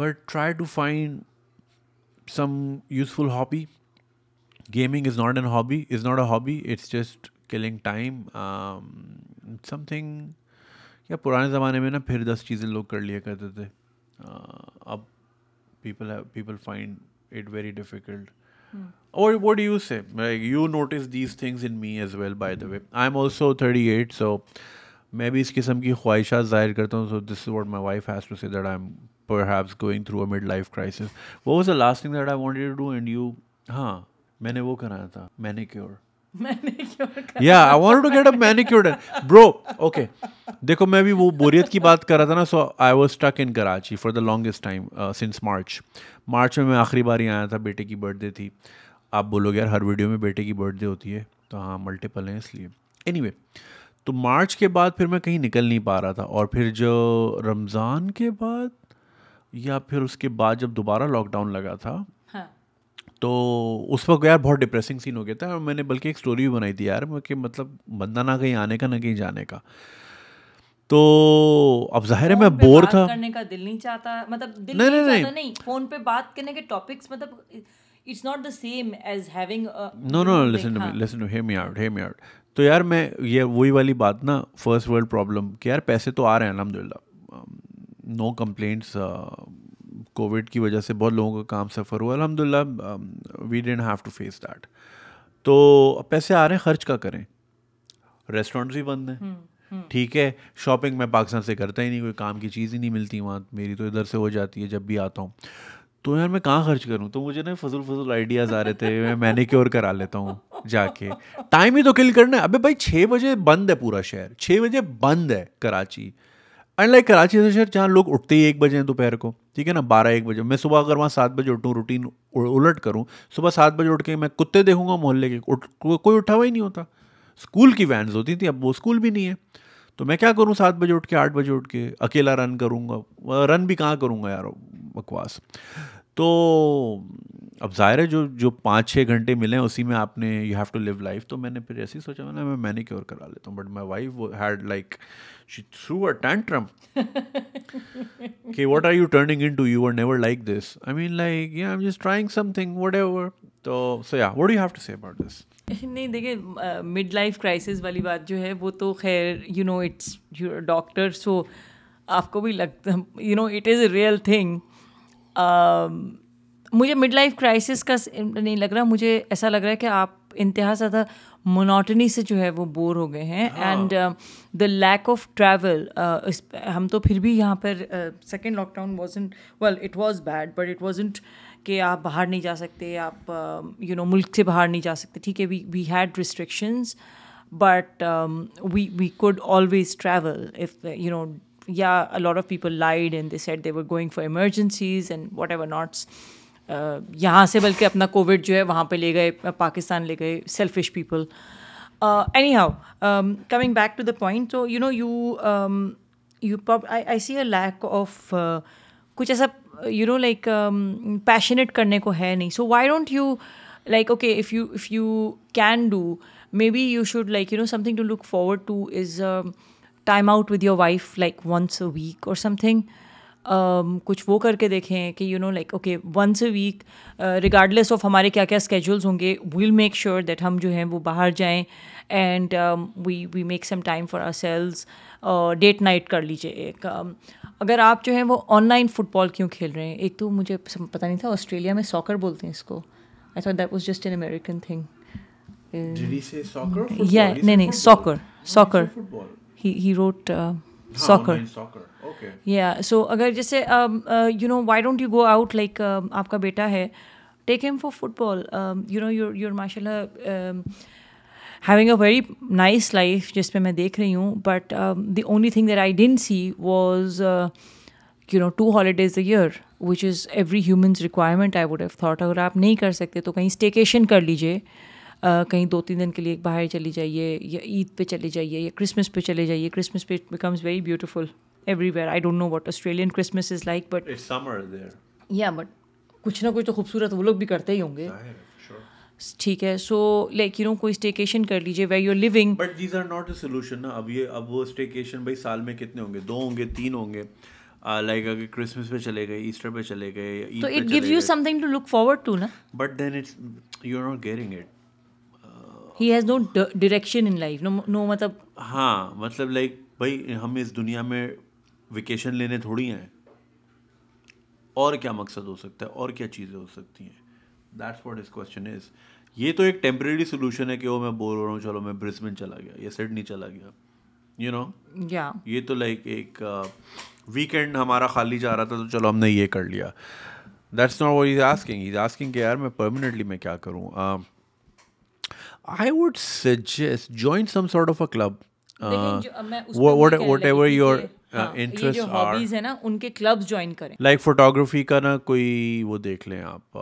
but try to find some useful hobby gaming is not an hobby is not a hobby it's just killing time something या पुराने ज़माने में ना फिर दस चीज़ें लोग कर लिया करते थे uh, अब people people find it very difficult Hmm. Or what do you say? you notice these things in me as well, by the hmm. way. I'm also 38, so maybe is kisam ki So this is what my wife has to say that I'm perhaps going through a midlife crisis. What was the last thing that I wanted to do? And you, huh? Manicure. या I want to get a manicure bro okay देखो मैं भी वो बोरियत की बात कर रहा था ना so I was stuck in Karachi for the longest time since March March में मैं आखिरी बार ही आया था बेटे की बर्थडे थी आप बोलोगे यार हर वीडियो में बेटे की बर्थडे होती है तो हाँ मल्टीपल हैं इसलिए एनी anyway, तो मार्च के बाद फिर मैं कहीं निकल नहीं पा रहा था और फिर जो रमज़ान के बाद या फिर उसके बाद जब दोबारा लॉकडाउन लगा था तो उस वक्त यार बहुत डिप्रेसिंग सीन हो गया था और मैंने बल्कि एक स्टोरी भी बनाई थी यार कि मतलब बंदा ना कहीं आने का ना कहीं जाने का तो अब जाहिर है मैं बोर था करने का दिल नहीं चाहता मतलब दिल नहीं, नहीं, नहीं, नहीं, नहीं फोन पे बात करने के टॉपिक्स मतलब it's not the same as having no no listen to me listen to hear me out hear me out तो यार मैं ये वही वाली बात ना फर्स्ट वर्ल्ड प्रॉब्लम कि यार पैसे तो आ रहे हैं अलहमदिल्ला नो कंप्लेंट्स कोविड की वजह से बहुत लोगों का काम सफ़र हुआ अलहमदिल्ला we didn't have to face that तो पैसे आ रहे हैं खर्च का करें रेस्टोरेंट्स भी बंद हैं हम्म, हम्म। ठीक है शॉपिंग मैं पाकिस्तान से करता ही नहीं कोई काम की चीज़ ही नहीं मिलती वहाँ मेरी तो इधर से हो जाती है जब भी आता हूँ तो यार मैं कहाँ खर्च करूँ तो मुझे ना फजूल फजूल आइडियाज़ आ रहे थे मैं मैंने क्योर करा लेता हूँ जाके टाइम ही तो किल करना है अबे भाई छः बजे बंद है पूरा शहर छः बजे बंद है कराची अनलाइक कराची से शहर जहाँ लोग उठते ही एक बजे हैं दोपहर को ठीक है ना बारह एक बजे मैं सुबह अगर वहाँ सात बजे उठूँ रूटीन उलट करूँ सुबह सात बजे उठ के मैं कुत्ते देखूंगा मोहल्ले के उठ, कोई उठा हुआ ही नहीं होता स्कूल की वैन्स होती थी अब वो स्कूल भी नहीं है तो मैं क्या करूँ सात बजे उठ के आठ बजे उठ के अकेला रन करूँगा रन भी कहाँ करूँगा यार बकवास तो अब ज़ाहिर है जो जो पाँच छः घंटे मिले हैं उसी में आपने you have to live life तो मैंने फिर ऐसे ही सोचा मैंने मैं मैंने क्योर करा लेता हूँ but my wife had like she threw a tantrum कि what are you turning into you are never like this I mean like I am just trying something whatever तो so yeah what you have to say about this नहीं देखिए mid life crisis वाली बात जो है वो तो खैर you know it's doctor so आपको भी लगता you know it is a real thing मुझे मिड लाइफ क्राइसिस का नहीं लग रहा मुझे ऐसा लग रहा है कि आप इंतहा ज़्यादा मोनोटनी से जो है वो बोर हो गए हैं and the lack of travel हम तो फिर भी यहाँ पर second lockdown wasn't well it was bad but it wasn't कि आप बाहर नहीं जा सकते आप यू नो मुल्क से बाहर नहीं जा सकते ठीक है we we had restrictions but we we could always travel if you know yeah, a lot of people lied and they said they were going for emergencies and whatever nots. यहाँ से बल्कि अपना कोविड जो है वहाँ पे ले गए पाकिस्तान ले गए selfish people anyhow coming back to the point तो you know you you I see a lack of कुछ ऐसा यू नो लाइक पैशनेट करने को है नहीं so why don't you like okay if you if you can do maybe you should like you know something to look forward to is time out with your wife like once a week और something कुछ वो करके देखें कि you know like okay once a week regardless of हमारे क्या क्या schedules होंगे वील मेक श्योर दैट हम जो हैं वो बाहर जाएँ and we we make some time for ourselves date night कर लीजिए एक um, अगर आप जो हैं वो ऑनलाइन फुटबॉल क्यों खेल रहे हैं एक तो मुझे पता नहीं था ऑस्ट्रेलिया में सॉकर बोलते हैं इसको I thought that was just an American thing या नहीं नहीं soccer soccer he he wrote uh, soccer soccer okay yeah so अगर जैसे you know why don't you go out like आपका बेटा है take him for football um, you know your your martial um, having a very nice life जिस पे मैं देख रही हूँ but um, the only thing that I didn't see was uh, you know two holidays a year which is every human's requirement I would have thought अगर आप नहीं कर सकते तो कहीं staycation कर लीजिए कहीं दो तीन दिन के लिए बाहर चली जाइए या ईद पे चले जाइए या क्रिसमस पे चले जाइए क्रिसमस पे it becomes very beautiful everywhere I don't know what Australian Christmas is like but yeah but कुछ ना कुछ तो खूबसूरत वो लोग भी करते ही होंगे ठीक है सो लाइक यू नो कोई स्टेकेशन कर लीजिए where you're living but these are not a solution ना अब ये अब वो स्टेकेशन भाई साल में कितने होंगे दो होंगे तीन होंगे लाइक अगर क्रिसमस पे चले गए ईस्टर पे चले गए तो it gives you something to look forward to ना but then it's you are not getting it he has no direction in life no no मतलब हाँ मतलब लाइक भाई हम इस दुनिया में वेकेशन लेने थोड़ी हैं और क्या मकसद हो सकता है और क्या चीज़ें हो सकती हैं that's what is question is ये तो एक टेम्प्रेरी सोल्यूशन है कि वो मैं बोल रहा हूँ चलो मैं ब्रिस्बेन चला गया या सिडनी चला गया यू नो या ये तो लाइक एक वीकेंड uh, हमारा खाली जा रहा था तो चलो हमने ये कर लिया दैट्स नॉट वो इज आस्किंग इज आस्किंग कि यार मैं परमानेंटली मैं क्या करूँ uh, I would suggest join some sort of a club whatever your interest hobbies है ना उनके क्लब्स ज्वाइन करें लाइक like फोटोग्राफी का ना कोई वो देख लें आप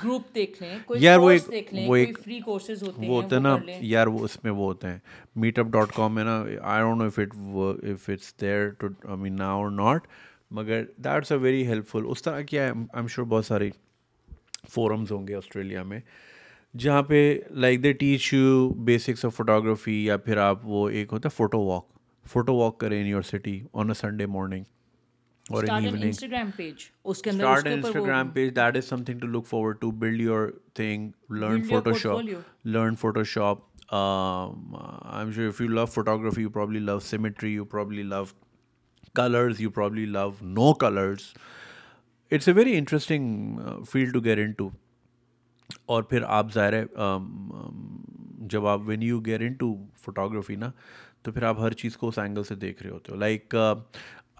ग्रुप um, देख लें कोई यार वो एक देख लें, वो एक फ्री कोर्सेज होते हैं वो होते हैं ना यार वो उसमें वो होते हैं मीटअप डॉट कॉम है ना I don't know if it if it's there too I mean now or not मगर दैट्स अ वेरी हेल्पफुल उस तरह क्या है आई एम श्योर बहुत सारी फोरम्स होंगे ऑस्ट्रेलिया में uh, जहाँ पे like they teach you basics of photography या फिर आप वो एक होता है फोटो वॉक फोटो वॉक करें in your city on a Sunday morning और in evening start an Instagram page that is something to look forward to build your thing learn Photoshop learn Photoshop I am sure if you love photography you probably love symmetry, you probably love colours you probably love no colours it's a very interesting field to to into और फिर आप ज़ाहिर है जब आप when you get into photography ना तो फिर आप हर चीज़ को उस एंगल से देख रहे होते हो like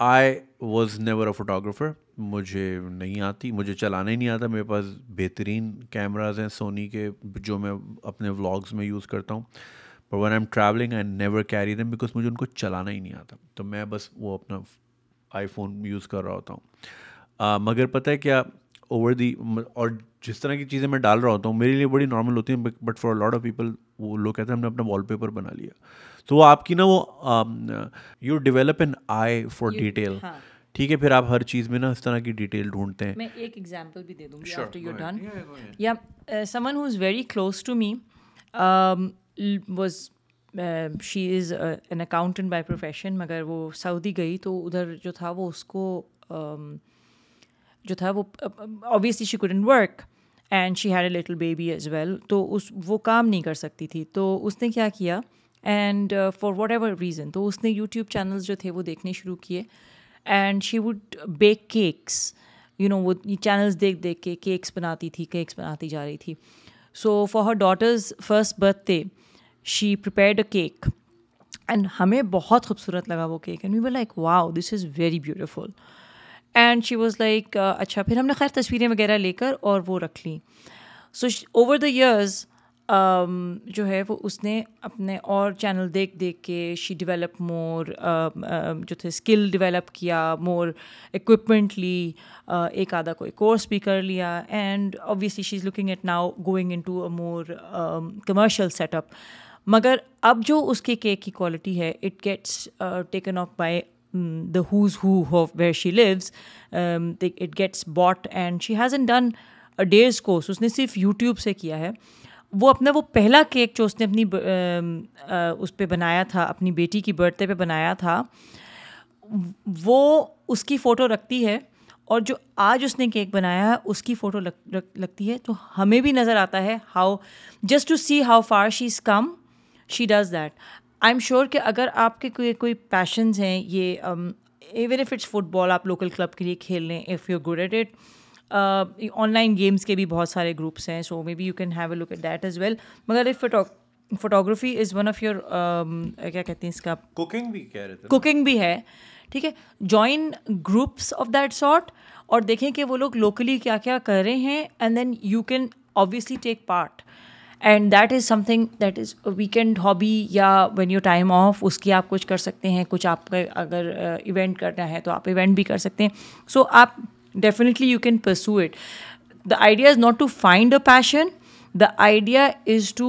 I was never a photographer मुझे नहीं आती मुझे चलाना ही नहीं आता मेरे पास बेहतरीन कैमराज हैं सोनी के जो मैं अपने व्लॉग्स में यूज़ करता हूँ पर when I am travelling I never carry them because मुझे उनको चलाना ही नहीं आता तो मैं बस वो अपना आईफोन यूज़ कर रहा होता हूँ uh, मगर पता है क्या ओवर दी और जिस तरह की चीज़ें मैं डाल रहा होता हूँ मेरे लिए बड़ी नॉर्मल होती हैं but for lot of people वो लोग कहते हैं हमने अपना वॉलपेपर बना लिया तो वो आपकी ना वो you develop an eye for detail ठीक है फिर आप हर चीज में ना इस तरह की डिटेल ढूंढते हैं मैं एक एग्जांपल भी दे दूंगी after you done yeah someone who is very close to me was she is an accountant by profession मगर वो सऊदी गई तो उधर जो था वो उसको um, जो था वो obviously she couldn't work and she had a little baby as well तो उस वो काम नहीं कर सकती थी तो उसने क्या किया and for whatever reason तो उसने यूट्यूब चैनल्स जो थे वो देखने शुरू किए and she would bake cakes you know वो चैनल्स देख देख के केक्स बनाती थी केक्स बनाती जा रही थी so for her daughter's first birthday she prepared a cake and हमें बहुत खूबसूरत लगा वो cake and we were like wow this is very beautiful and she was like अच्छा फिर हमने खैर तस्वीरें वगैरह लेकर और वो रख ली सो ओवर द ईयर्स जो है वो उसने अपने और चैनल देख देख के शी डिवेलप मोर जो थे स्किल डिवेलप किया मोर इक्विपमेंट ली uh, एक आधा कोई कोर्स भी कर लिया and obviously she is looking at now going into a more commercial setup मगर अब जो उसके केक की क्वालिटी है it gets taken off by um, the who's who of where she lives. Um, they, it gets bought and she hasn't done a day's course. उसने सिर्फ YouTube से किया है वो अपना वो पहला केक जो उसने अपनी आ, um, uh, उस पर बनाया था अपनी बेटी की बर्थडे पे बनाया था वो उसकी फ़ोटो रखती है और जो आज उसने केक बनाया है उसकी फ़ोटो लग, लग, लगती है तो हमें भी नज़र आता है how just to see how far she is come she does that I am sure कि अगर आपके कोई कोई पैशंस हैं ये इवन इफ़ इट्स फुटबॉल आप लोकल क्लब के लिए खेल लें if you good at it online games के भी बहुत सारे ग्रुप्स हैं so maybe you can have a look at that as well मगर if photo photography is one of your क्या कहते हैं इसका कुकिंग भी कह रहे थे कुकिंग भी है ठीक है join groups of that sort और देखें कि वो लोग लोकली क्या क्या कर रहे हैं and then you can obviously take part and that is something that is weekend hobby या व्हेन यू टाइम ऑफ उसकी आप कुछ कर सकते हैं कुछ आपका अगर इवेंट uh, करना है तो आप इवेंट भी कर सकते हैं सो so, आप definitely you can pursue it the idea is not to find a passion the idea is to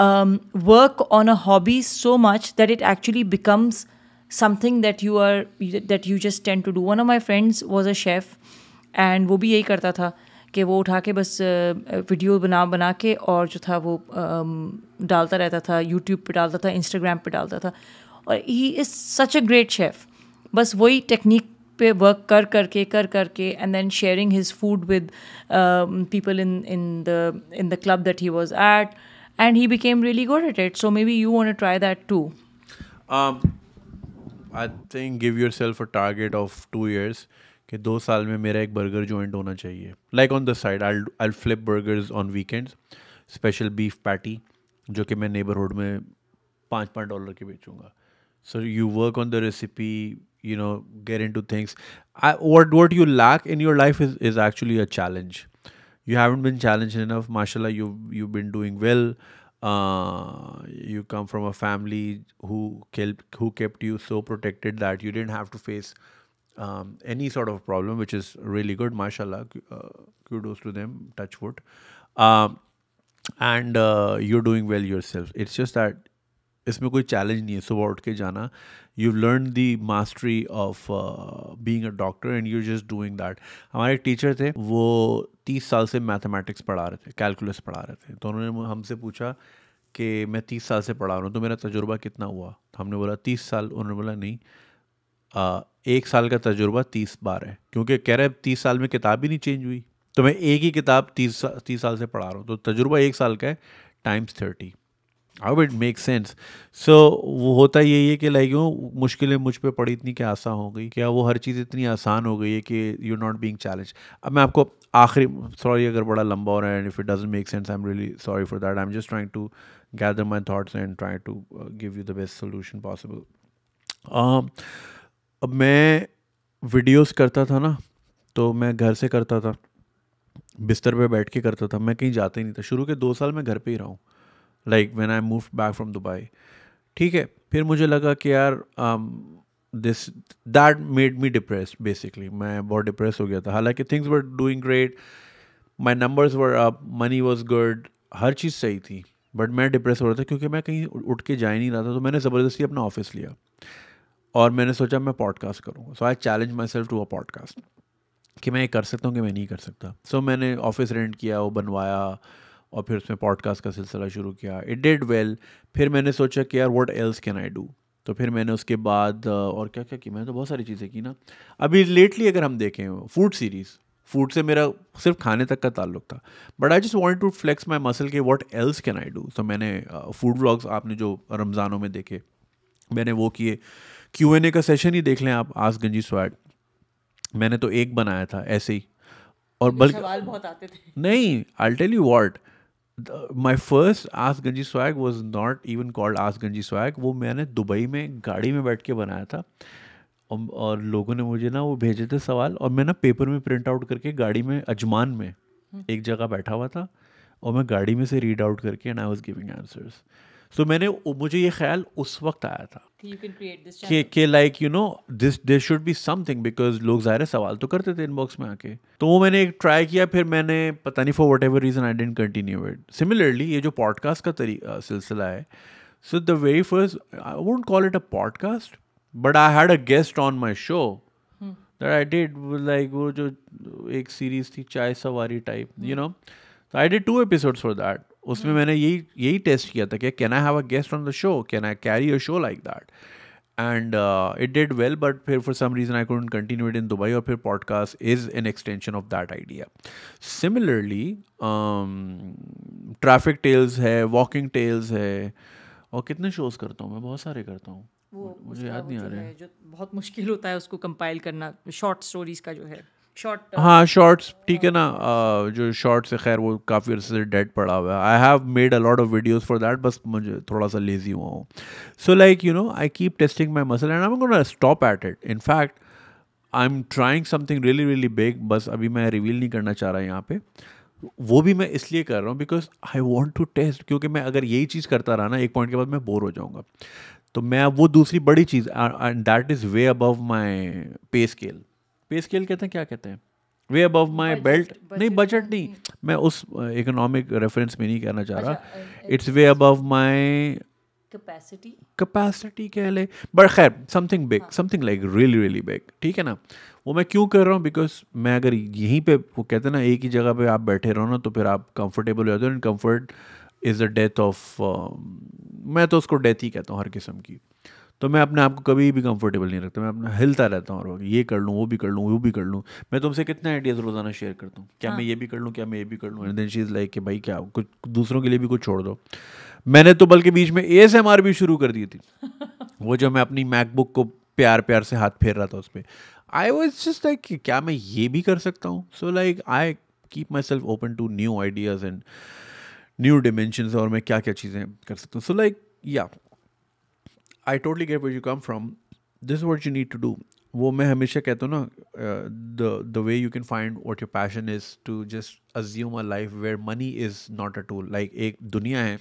work on a hobby so much that it actually becomes something that you are that you just tend to do one of my friends was a chef and वो भी यही करता था कि वो उठा के बस वीडियो बना बना के और जो था वो डालता रहता था यूट्यूब पे डालता था इंस्टाग्राम पे डालता था और he is such a great chef बस वही टेक्निक पे वर्क कर करके कर करके and then sharing his food with people in in the in the club that he was at and he became really good at it so maybe you want try that too I think give yourself a target of two years कि दो साल में मेरा एक burger joint होना चाहिए like on the side I flip burger on weekends special beef patty जो कि मैं नेबरहुड में पाँच पाँच डॉलर के बेचूँगा so you work on the recipe you know gear into things what what you lack in your life is is actually a challenge you haven't been challenge in अफ माशा you you been doing well you come from a family who kept you so protected that you didn't have to face um, any sort of problem, which is really good, mashallah. Uh, kudos to them, touch wood. Um, and uh, you're doing well yourself. It's just that इसमें कोई challenge नहीं है सुबह उठ के जाना you learn the mastery of being a doctor and you just doing that हमारे एक टीचर थे वो तीस साल से मैथमेटिक्स पढ़ा रहे थे कैलकुलस पढ़ा रहे थे तो उन्होंने हमसे पूछा कि मैं तीस साल से पढ़ा रहा हूँ तो मेरा तजुर्बा कितना हुआ हमने बोला तीस साल उन्होंने बोला नहीं आ, एक साल का तजुर्बा तीस बार है क्योंकि कह रहे हैं तीस साल में किताब ही नहीं चेंज हुई तो मैं एक ही किताब तीस तीस साल से पढ़ा रहा हूँ तो तजुर्बा एक साल का है times thirty how it make sense so वो होता यही है कि लाइक यू मुश्किलें मुझ पर पड़ी इतनी क्या आसान हो गई क्या वो हर चीज़ इतनी आसान हो गई है कि यू नॉट बींग चैलेंज अब मैं आपको आखिरी सॉरी अगर बड़ा लंबा हो रहा है and if it doesn't make sense I am really sorry for that I am just trying to gather my thoughts and try to give you the best solution possible अब मैं वीडियोस करता था ना तो मैं घर से करता था बिस्तर पे बैठ के करता था मैं कहीं जाता ही नहीं था शुरू के दो साल मैं घर पे ही रहा हूँ like when I move back from Dubai ठीक है फिर मुझे लगा कि यार this that made me depress basically मैं बहुत डिप्रेस हो गया था हालांकि things were doing great my numbers were up money was good हर चीज़ सही थी बट मैं डिप्रेस हो रहा था क्योंकि मैं कहीं उठ के जा ही नहीं रहा था तो मैंने ज़बरदस्ती अपना ऑफिस लिया और मैंने सोचा मैं पॉडकास्ट करूँगा so I challenge myself to a podcast कि मैं ये कर सकता हूँ कि मैं नहीं कर सकता सो so, मैंने ऑफिस रेंट किया वो बनवाया और फिर उसमें पॉडकास्ट का सिलसिला शुरू किया इट डिड वेल फिर मैंने सोचा कि यार what else can I do तो फिर मैंने उसके बाद और क्या क्या की मैंने तो बहुत सारी चीज़ें की ना अभी लेटली अगर हम देखें फूड सीरीज़ फूड से मेरा सिर्फ खाने तक का ताल्लुक था but I just want to flex my muscle के what else can I do तो मैंने फूड uh, व्लॉग्स आपने जो रमज़ानों में देखे मैंने वो किए क्यू एन ए का सेशन ही देख लें आप आज गंजी स्वाट मैंने तो एक बनाया था ऐसे ही और बल्कि सवाल बहुत आते थे नहीं I tell you what my first आस गंजी swag was not even called आस गंजी स्वैग वो मैंने दुबई में गाड़ी में बैठ के बनाया था और, और लोगों ने मुझे ना वो भेजे थे सवाल और मैं ना पेपर में प्रिंट आउट करके गाड़ी में अजमान में हम्म। एक जगह बैठा हुआ था और मैं गाड़ी में से रीड आउट करके and I was giving answers so मैंने मुझे ये ख्याल उस वक्त आया था कि like you know this they should be something because लोग ज़ाहिर सवाल तो करते थे इनबॉक्स में आके तो वो मैंने एक ट्राई किया फिर मैंने पता नहीं for whatever reason I didn't continue it similarly ये जो पॉडकास्ट का सिलसिला है so the very first I won't call it a podcast but I had a guest on my show that I did like वो जो एक सीरीज थी Chai Sawari type you know I did two episodes for that उसमें हम्म। मैंने यही यही टेस्ट किया था कि can I have a guest on the show can I carry a show like that and it did well but फिर for some reason I couldn't continue it in Dubai और फिर podcast is an extension of that idea similarly traffic tales है walking tales है और कितने shows करता हूँ मैं बहुत सारे करता हूँ मुझे याद नहीं आ है जो बहुत मुश्किल होता है उसको कंपाइल करना शॉर्ट स्टोरीज का जो है शॉर्ट uh, हाँ शॉर्ट्स ठीक है uh, ना uh, जो शॉर्ट्स है खैर वो काफ़ी अर्से से डेड पड़ा हुआ है I have made a lot of videos for that बस मुझे थोड़ा सा लेजी हुआ हूँ so like you know I keep testing my muscle and I am stop at it in fact I am trying something really really big बस अभी मैं reveal नहीं करना चाह रहा यहाँ पे वो भी मैं इसलिए कर रहा हूँ because I want to test क्योंकि मैं अगर यही चीज़ करता रहा ना एक पॉइंट के बाद मैं बोर हो जाऊँगा तो मैं वो दूसरी बड़ी चीज़ and that is way above my pay scale pay scale कहते हैं क्या कहते हैं वे अबव माई बेल्ट नहीं बजट नहीं मैं उस इकोनॉमिक uh, रेफरेंस में नहीं कहना चाह रहा it's way above my capacity कह ले बट खैर something big something like really really big ठीक है ना वो मैं क्यों कर रहा हूँ बिकॉज मैं अगर यहीं पे वो कहते हैं ना एक ही जगह पे आप बैठे रहो ना तो फिर आप कंफर्टेबल हो जाते हो and comfort is the death of मैं तो उसको डेथ ही कहता हूँ हर किस्म की तो मैं अपने आप को कभी भी कंफर्टेबल नहीं रखता मैं अपना हिलता रहता हूँ और ये कर लूँ वो भी कर लूँ वो भी कर लूँ मैं तुमसे कितने आइडियाज़ रोज़ाना शेयर करता हूँ क्या हाँ. मैं ये भी कर लूँ क्या मैं ये भी कर लूँ and then she is like कि भाई क्या कुछ दूसरों के लिए भी कुछ छोड़ दो मैंने तो बल्कि बीच में ए भी शुरू कर दी थी वो जो मैं अपनी मैकबुक को प्यार प्यार से हाथ फेर रहा था उस पर आई वॉज जस्ट लाइक कि क्या मैं ये भी कर सकता हूँ so like I keep myself open to new ideas and new dimension और मैं क्या क्या चीज़ें कर सकता हूँ सो लाइक या I totally get way you come from this what you need to do वो मैं हमेशा कहता हूँ ना the way you can find what your passion is to just assume a life where money is not a tool like एक दुनिया है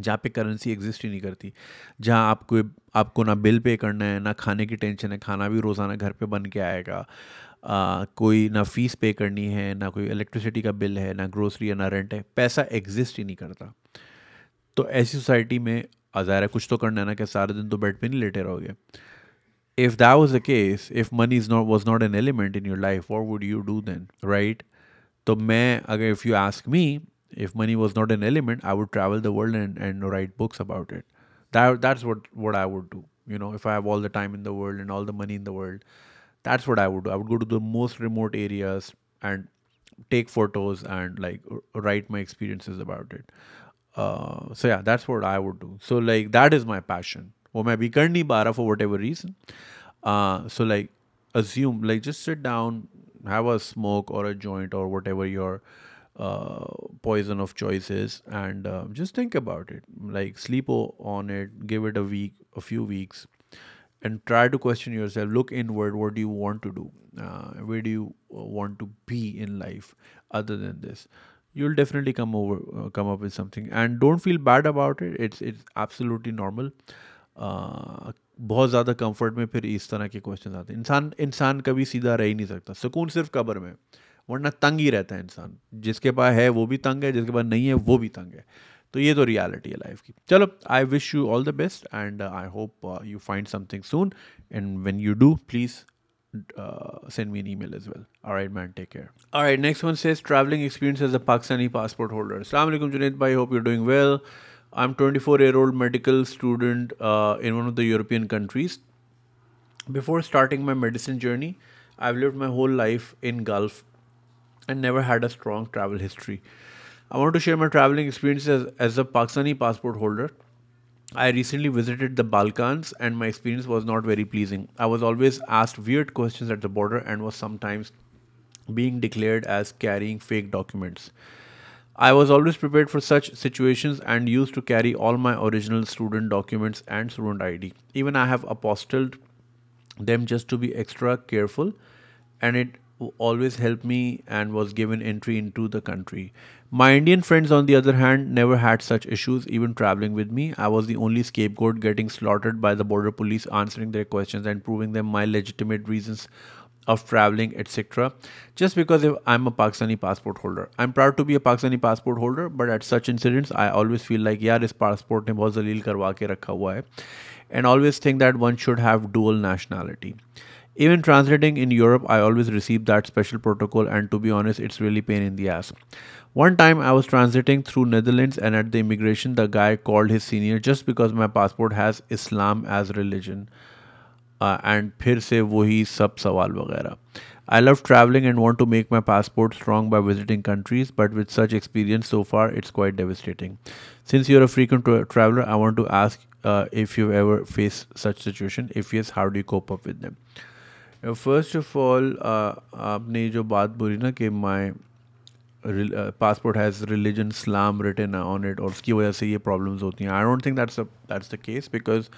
जहाँ पे करेंसी एग्जिस्ट ही नहीं करती जहाँ आपको आपको ना बिल पे करना है ना खाने की टेंशन है खाना भी रोज़ाना घर पे बन के आएगा आ, कोई ना फीस पे करनी है ना कोई इलेक्ट्रिसिटी का बिल है ना ग्रोसरी है ना रेंट है पैसा एग्जिस्ट ही नहीं करता तो ऐसी सोसाइटी में ज़ाहिर है कुछ तो करना है ना कि सारे दिन तो बेड पे नहीं लेटे रहोगे if that was the case if money is not was not an element in your life what would you do then right तो मैं अगर if you ask me if money was not an element I would travel the world and and write books about it that's what what I would do you know if i have all the time in the world and all the money in the world that's what i would do i would go to the most remote areas and take photos and like write my experiences about it uh, so yeah that's what i would do so like that is my passion वो मैं अभी कर नहीं पा रहा for uh, So like assume like just sit down, have a smoke or a joint or whatever your uh, poison of choice is and uh, just think about it like sleep on it give it a week a few weeks and try to question yourself look inward what do you want to do uh, where do you want to be in life other than this you'll definitely come over uh, come up with something and don't feel bad about it it's it's absolutely normal uh, बहुत ज़्यादा comfort में फिर इस तरह के question आते हैं इंसान इंसान कभी सीधा रह ही नहीं सकता सुकून सिर्फ कब्र में वरना तंग ही रहता है इंसान जिसके पास है वो भी तंग है जिसके पास नहीं है वो भी तंग है तो ये तो रियलिटी है लाइफ की चलो I wish you all the best and I hope you find something soon and when you do please uh, send me an email as well. All right, man. Take care. All right. Next one says traveling experience as a Pakistani passport holder. Assalamu alaikum, Junaid bhai. Hope you're doing well. I'm 24 year old medical student uh, in one of the European countries. Before starting my medicine journey, I've lived my whole life in Gulf and never had a strong travel history. I want to share my traveling experiences as, as a Pakistani passport holder I recently visited the Balkans and my experience was not very pleasing. I was always asked weird questions at the border and was sometimes being declared as carrying fake documents. I was always prepared for such situations and used to carry all my original student documents and student ID. Even I have apostilled them just to be extra careful and it who always helped me and was given entry into the country. My Indian friends, on the other hand, never had such issues, even traveling with me. I was the only scapegoat getting slaughtered by the border police, answering their questions and proving them my legitimate reasons of traveling, etc. Just because I'm a Pakistani passport holder. I'm proud to be a Pakistani passport holder, but at such incidents, I always feel like, yeah, this passport ne bahut zaleel karwa ke rakha hua hai, and always think that one should have dual nationality. Even translating in Europe, I always receive that special protocol, and to be honest, it's really pain in the ass. One time I was transiting through Netherlands and at the immigration the guy called his senior just because my passport has Islam as religion uh, and फिर se वही sab sawal वगैरह I love traveling and want to make my passport strong by visiting countries, but with such experience so far, it's quite devastating. Since you're a frequent tra traveler, I want to ask uh, if you've ever faced such situation. If yes, how do you cope up with them? First of all आपने जो बात बोली ना कि my passport has religion Islam written on it और उसकी वजह से ये प्रॉब्लम्स होती हैं I don't think that's that's the case because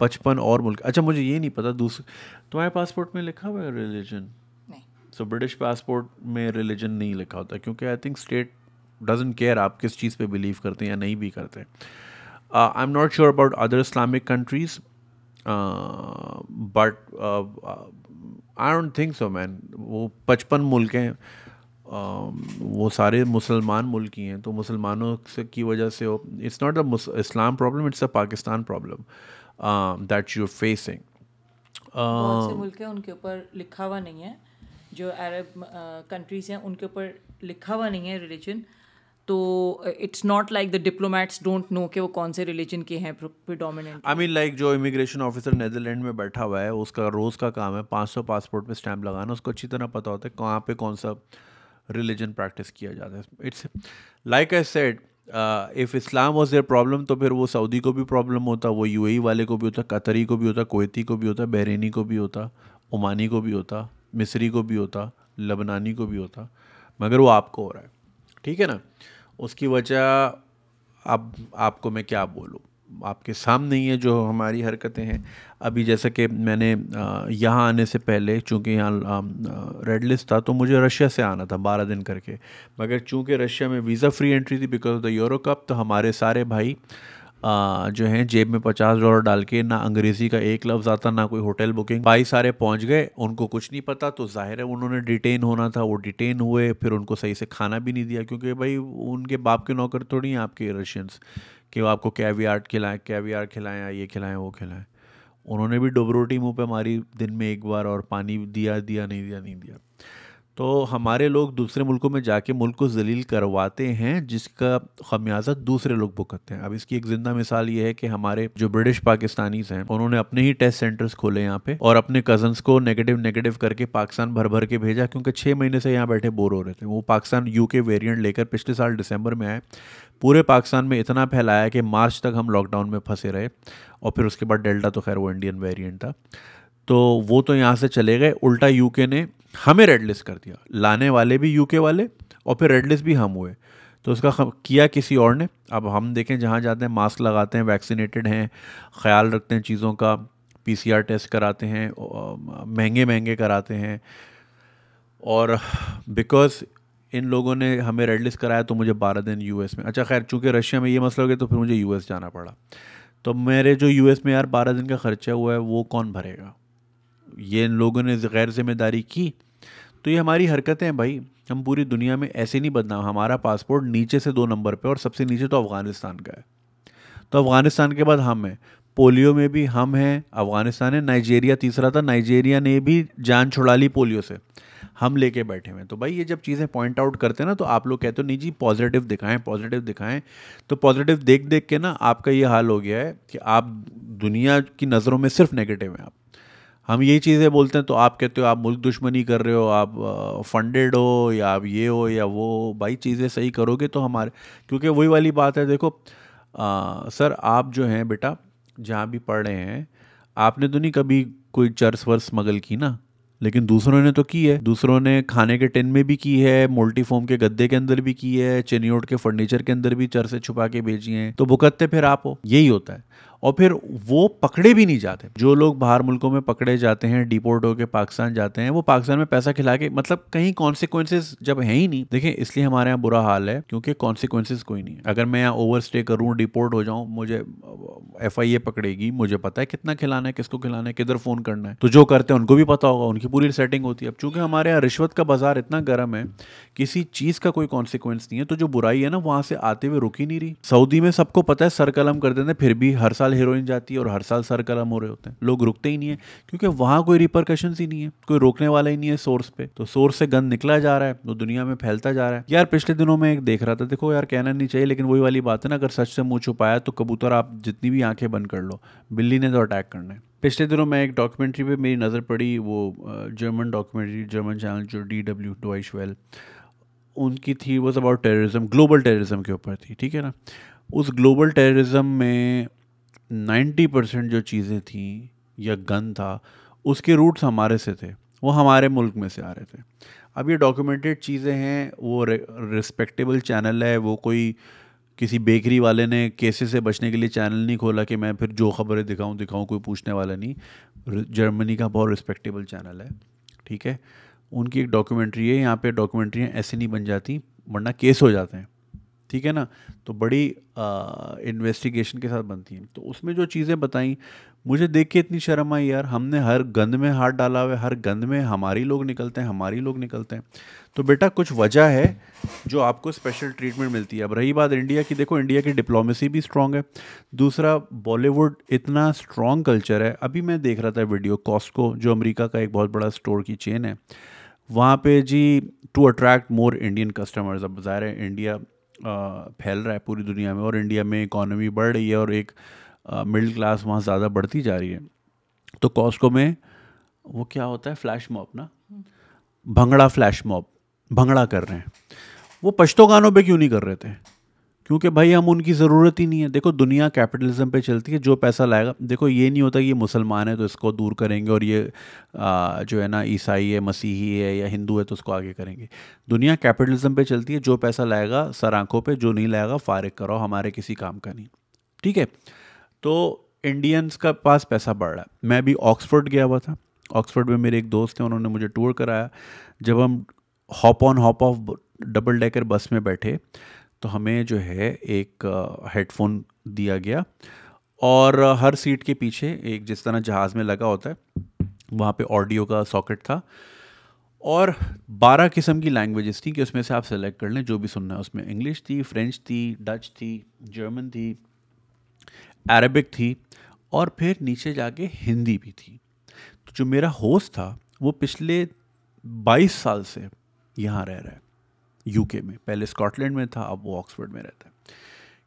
पचपन और मुल्क अच्छा मुझे ये नहीं पता दूसरे तुम्हारे पासपोर्ट में लिखा हुआ है रिलीजन सो ब्रिटिश पासपोर्ट में रिलीजन नहीं लिखा होता क्योंकि I think state doesn't care आप किस चीज़ पे बिलीव करते हैं या नहीं भी करते I am not sure about other Islamic countries but I don't think so man वो पचपन मुल्क हैं वो सारे मुसलमान मुल्क ही हैं तो मुसलमानों से की वजह से it's uh, uh, not a Islam problem it's a Pakistan problem that you facing मुल्क हैं उनके ऊपर लिखा हुआ नहीं है जो अरब कंट्रीज़ हैं उनके ऊपर लिखा हुआ नहीं है रिलीजन तो it's not like the diplomats don't know कि वो कौन से रिलीजन के हैं प्रिडोमिनेंट आई मीन लाइक जो इमिग्रेशन ऑफिसर नीदरलैंड में बैठा हुआ है उसका रोज़ का काम है 500 पासपोर्ट में स्टैम्प लगाना उसको अच्छी तरह पता होता है कहाँ पे कौन सा रिलीजन प्रैक्टिस किया जाता है it's like I said if Islam was their problem तो फिर वो सऊदी को भी प्रॉब्लम होता वो यू e वाले को भी होता कतरी को भी होता कोती को भी होता बहरीनी को भी होता ओमानी को भी होता मिस्री को भी होता लबनानी को भी होता मगर वो आपको हो रहा है ठीक है ना उसकी वजह अब आपको मैं क्या बोलूँ आपके सामने ही है जो हमारी हरकतें हैं अभी जैसा कि मैंने यहाँ आने से पहले चूँकि यहाँ रेड लिस्ट था तो मुझे रशिया से आना था बारह दिन करके मगर चूँकि रशिया में वीज़ा फ्री एंट्री थी because of the Euro cup तो हमारे सारे भाई आ, जो है जेब में पचास डॉलर डाल के ना अंग्रेज़ी का एक लफ्ज़ आता ना कोई होटल बुकिंग भाई सारे पहुंच गए उनको कुछ नहीं पता तो ज़ाहिर है उन्होंने डिटेन होना था वो डिटेन हुए फिर उनको सही से खाना भी नहीं दिया क्योंकि भाई उनके बाप के नौकर थोड़ी तो हैं आपके रशियंस कि वो आपको आर्ट खिलाएं आर्ट खिलाएं ये खिलाएं वो खिलाएं उन्होंने भी डोबरोटी मुँह पर मारी दिन में एक बार और पानी दिया दिया नहीं दिया नहीं दिया तो हमारे लोग दूसरे मुल्कों में जाके मुल्क को जलील करवाते हैं जिसका खमियाजा दूसरे लोग भुगतते हैं अब इसकी एक जिंदा मिसाल ये है कि हमारे जो ब्रिटिश पाकिस्तानीज हैं उन्होंने अपने ही टेस्ट सेंटर्स खोले यहाँ पे और अपने कजन्स को नेगेटिव नेगेटिव करके पाकिस्तान भर भर के भेजा क्योंकि छः महीने से यहाँ बैठे बोर हो रहे थे वो पाकिस्तान यू के वेरियंट लेकर पिछले साल दिसंबर में आए पूरे पाकिस्तान में इतना फैलाया कि मार्च तक हम लॉकडाउन में फंसे रहे और फिर उसके बाद डेल्टा तो खैर वो इंडियन वेरियंट था तो वो तो यहाँ से चले गए उल्टा यूके ने हमें रेड लिस्ट कर दिया लाने वाले भी यूके वाले और फिर रेड लिस्ट भी हम हुए तो उसका किया किसी और ने अब हम देखें जहाँ जाते हैं मास्क लगाते हैं वैक्सीनेटेड हैं ख्याल रखते हैं चीज़ों का पीसीआर टेस्ट कराते हैं महंगे महंगे कराते हैं और बिकॉज इन लोगों ने हमें रेड लिस्ट कराया तो मुझे बारह दिन यू में अच्छा खैर चूँकि रशिया में ये मसला हो गया तो फिर मुझे यू जाना पड़ा तो मेरे जो यू में यार बारह दिन का खर्चा हुआ है वो कौन भरेगा ये इन लोगों ने गैर जिम्मेदारी की तो ये हमारी हरकतें हैं भाई हम पूरी दुनिया में ऐसे नहीं बदनाम हमारा पासपोर्ट नीचे से दो नंबर पे और सबसे नीचे तो अफ़गानिस्तान का है तो अफ़गानिस्तान के बाद हम हैं पोलियो में भी हम हैं अफ़गानिस्तान है नाइजेरिया तीसरा था नाइजेरिया ने भी जान छुड़ा ली पोलियो से हम लेके बैठे हुए तो भाई ये जब चीज़ें पॉइंट आउट करते हैं ना तो आप लोग कहते हो नहीं जी पॉजिटिव दिखाएं पॉजिटिव दिखाएं तो पॉजिटिव देख देख के ना आपका ये हाल हो गया है कि आप दुनिया की नज़रों में सिर्फ नेगेटिव हैं आप हम यही चीज़ें बोलते हैं तो आप कहते हो आप मुल्क दुश्मनी कर रहे हो आप फंडेड हो या आप ये हो या वो भाई चीज़ें सही करोगे तो हमारे क्योंकि वही वाली बात है देखो आ, सर आप जो हैं बेटा जहाँ भी पढ़ रहे हैं आपने तो नहीं कभी कोई चर्स वर्स स्मगल की ना लेकिन दूसरों ने तो की है दूसरों ने खाने के टिन में भी की है मोल्टीफोम के गद्दे के अंदर भी की है चेनियोट के फर्नीचर के अंदर भी से छुपा के बेची हैं तो भुगतते फिर आप हो यही होता है और फिर वो पकड़े भी नहीं जाते जो लोग बाहर मुल्कों में पकड़े जाते हैं डिपोर्ट होकर पाकिस्तान जाते हैं वो पाकिस्तान में पैसा खिला के मतलब कहीं कॉन्सिक्वेंसेज जब है ही नहीं देखें इसलिए हमारे यहाँ बुरा हाल है क्योंकि कॉन्सिक्वेंसेज कोई नहीं है अगर मैं यहाँ ओवर स्टे करूँ डिपोर्ट हो जाऊँ मुझे एफ पकड़ेगी मुझे पता है कितना खिलाना है किसको खिलाना है किधर फोन करना है तो जो करते हैं उनको भी पता होगा उनकी पूरी सेटिंग होती है अब चूंकि हमारे यहाँ रिश्वत का बाजार इतना गर्म है किसी चीज़ का कोई कॉन्सिक्वेंस नहीं है तो जो बुराई है ना वहां से आते हुए रुकी नहीं रही सऊदी में सबको पता है सर कलम कर देते फिर भी हर साल साल हीरोइन जाती है और हर साल सर कलम हो रहे होते हैं लोग रुकते ही नहीं है क्योंकि वहाँ कोई रिपरकशन ही नहीं है कोई रोकने वाला ही नहीं है सोर्स पे तो सोर्स से गंद निकला जा रहा है वो दुनिया में फैलता जा रहा है यार पिछले दिनों में एक देख रहा था देखो यार कहना नहीं चाहिए लेकिन वही वाली बात है ना अगर सच से मुँह छुपाया तो कबूतर आप जितनी भी आंखें बंद कर लो बिल्ली ने तो अटैक करना है पिछले दिनों मैं एक डॉक्यूमेंट्री पे मेरी नज़र पड़ी वो जर्मन डॉक्यूमेंट्री जर्मन चैनल जो डी डब्ल्यू डोइश वेल उनकी थी was about terrorism global terrorism के ऊपर थी ठीक है ना उस ग्लोबल टेररिज्म में नाइन्टी परसेंट जो चीज़ें थी या गन था उसके रूट्स हमारे से थे वो हमारे मुल्क में से आ रहे थे अब ये डॉक्यूमेंटेड चीज़ें हैं वो रिस्पेक्टेबल चैनल है वो कोई किसी बेकरी वाले ने केसेस से बचने के लिए चैनल नहीं खोला कि मैं फिर जो खबरें दिखाऊं दिखाऊं कोई पूछने वाला नहीं जर्मनी का बहुत रिस्पेक्टेबल चैनल है ठीक है उनकी एक डॉक्यूमेंट्री है यहाँ पे डॉक्यूमेंट्रियाँ ऐसे नहीं बन जाती वरना केस हो जाते हैं ठीक है ना तो बड़ी इन्वेस्टिगेशन के साथ बनती हैं तो उसमें जो चीज़ें बताई मुझे देख के इतनी शर्म आई यार हमने हर गंद में हाथ डाला हुआ है हर गंद में हमारी लोग निकलते हैं हमारी लोग निकलते हैं तो बेटा कुछ वजह है जो आपको स्पेशल ट्रीटमेंट मिलती है अब रही बात इंडिया की देखो इंडिया की डिप्लोमेसी भी स्ट्रांग है दूसरा बॉलीवुड इतना स्ट्रांग कल्चर है अभी मैं देख रहा था वीडियो कॉस्को जो अमरीका का एक बहुत बड़ा स्टोर की चेन है वहाँ पे जी to attract more Indian customers अब ज़ाहिर है इंडिया फैल रहा है पूरी दुनिया में और इंडिया में इकोनॉमी बढ़ रही है और एक मिडिल क्लास वहाँ ज़्यादा बढ़ती जा रही है तो कॉस्को में वो क्या होता है फ्लैश मॉप ना हम्म। भंगड़ा फ्लैश मॉप भंगड़ा कर रहे हैं वो पश्तो गानों पे क्यों नहीं कर रहे थे क्योंकि भाई हम उनकी ज़रूरत ही नहीं है देखो दुनिया कैपिटलिज्म पे चलती है जो पैसा लाएगा देखो ये नहीं होता कि ये मुसलमान है तो इसको दूर करेंगे और ये आ, जो है ना ईसाई है मसीही है या हिंदू है तो उसको आगे करेंगे दुनिया कैपिटलिज्म पे चलती है जो पैसा लाएगा सर आँखों पर जो नहीं लाएगा फारिग करो हमारे किसी काम का नहीं ठीक है तो इंडियंस का पास पैसा बढ़ रहा है मैं भी ऑक्सफोर्ड गया हुआ था ऑक्सफोर्ड में मेरे एक दोस्त थे उन्होंने मुझे टूर कराया जब हम hop on hop off double decker bus में बैठे तो हमें जो है एक हेडफोन दिया गया और हर सीट के पीछे एक जिस तरह जहाज़ में लगा होता है वहाँ पे ऑडियो का सॉकेट था और बारह किस्म की लैंग्वेजेस थी कि उसमें से आप सेलेक्ट कर लें जो भी सुनना है उसमें इंग्लिश थी फ्रेंच थी डच थी जर्मन थी अरबिक थी और फिर नीचे जाके हिंदी भी थी तो जो मेरा होस्ट था वो पिछले 22 साल से यहाँ रह रहा है यूके में पहले स्कॉटलैंड में था अब वो ऑक्सफोर्ड में रहता है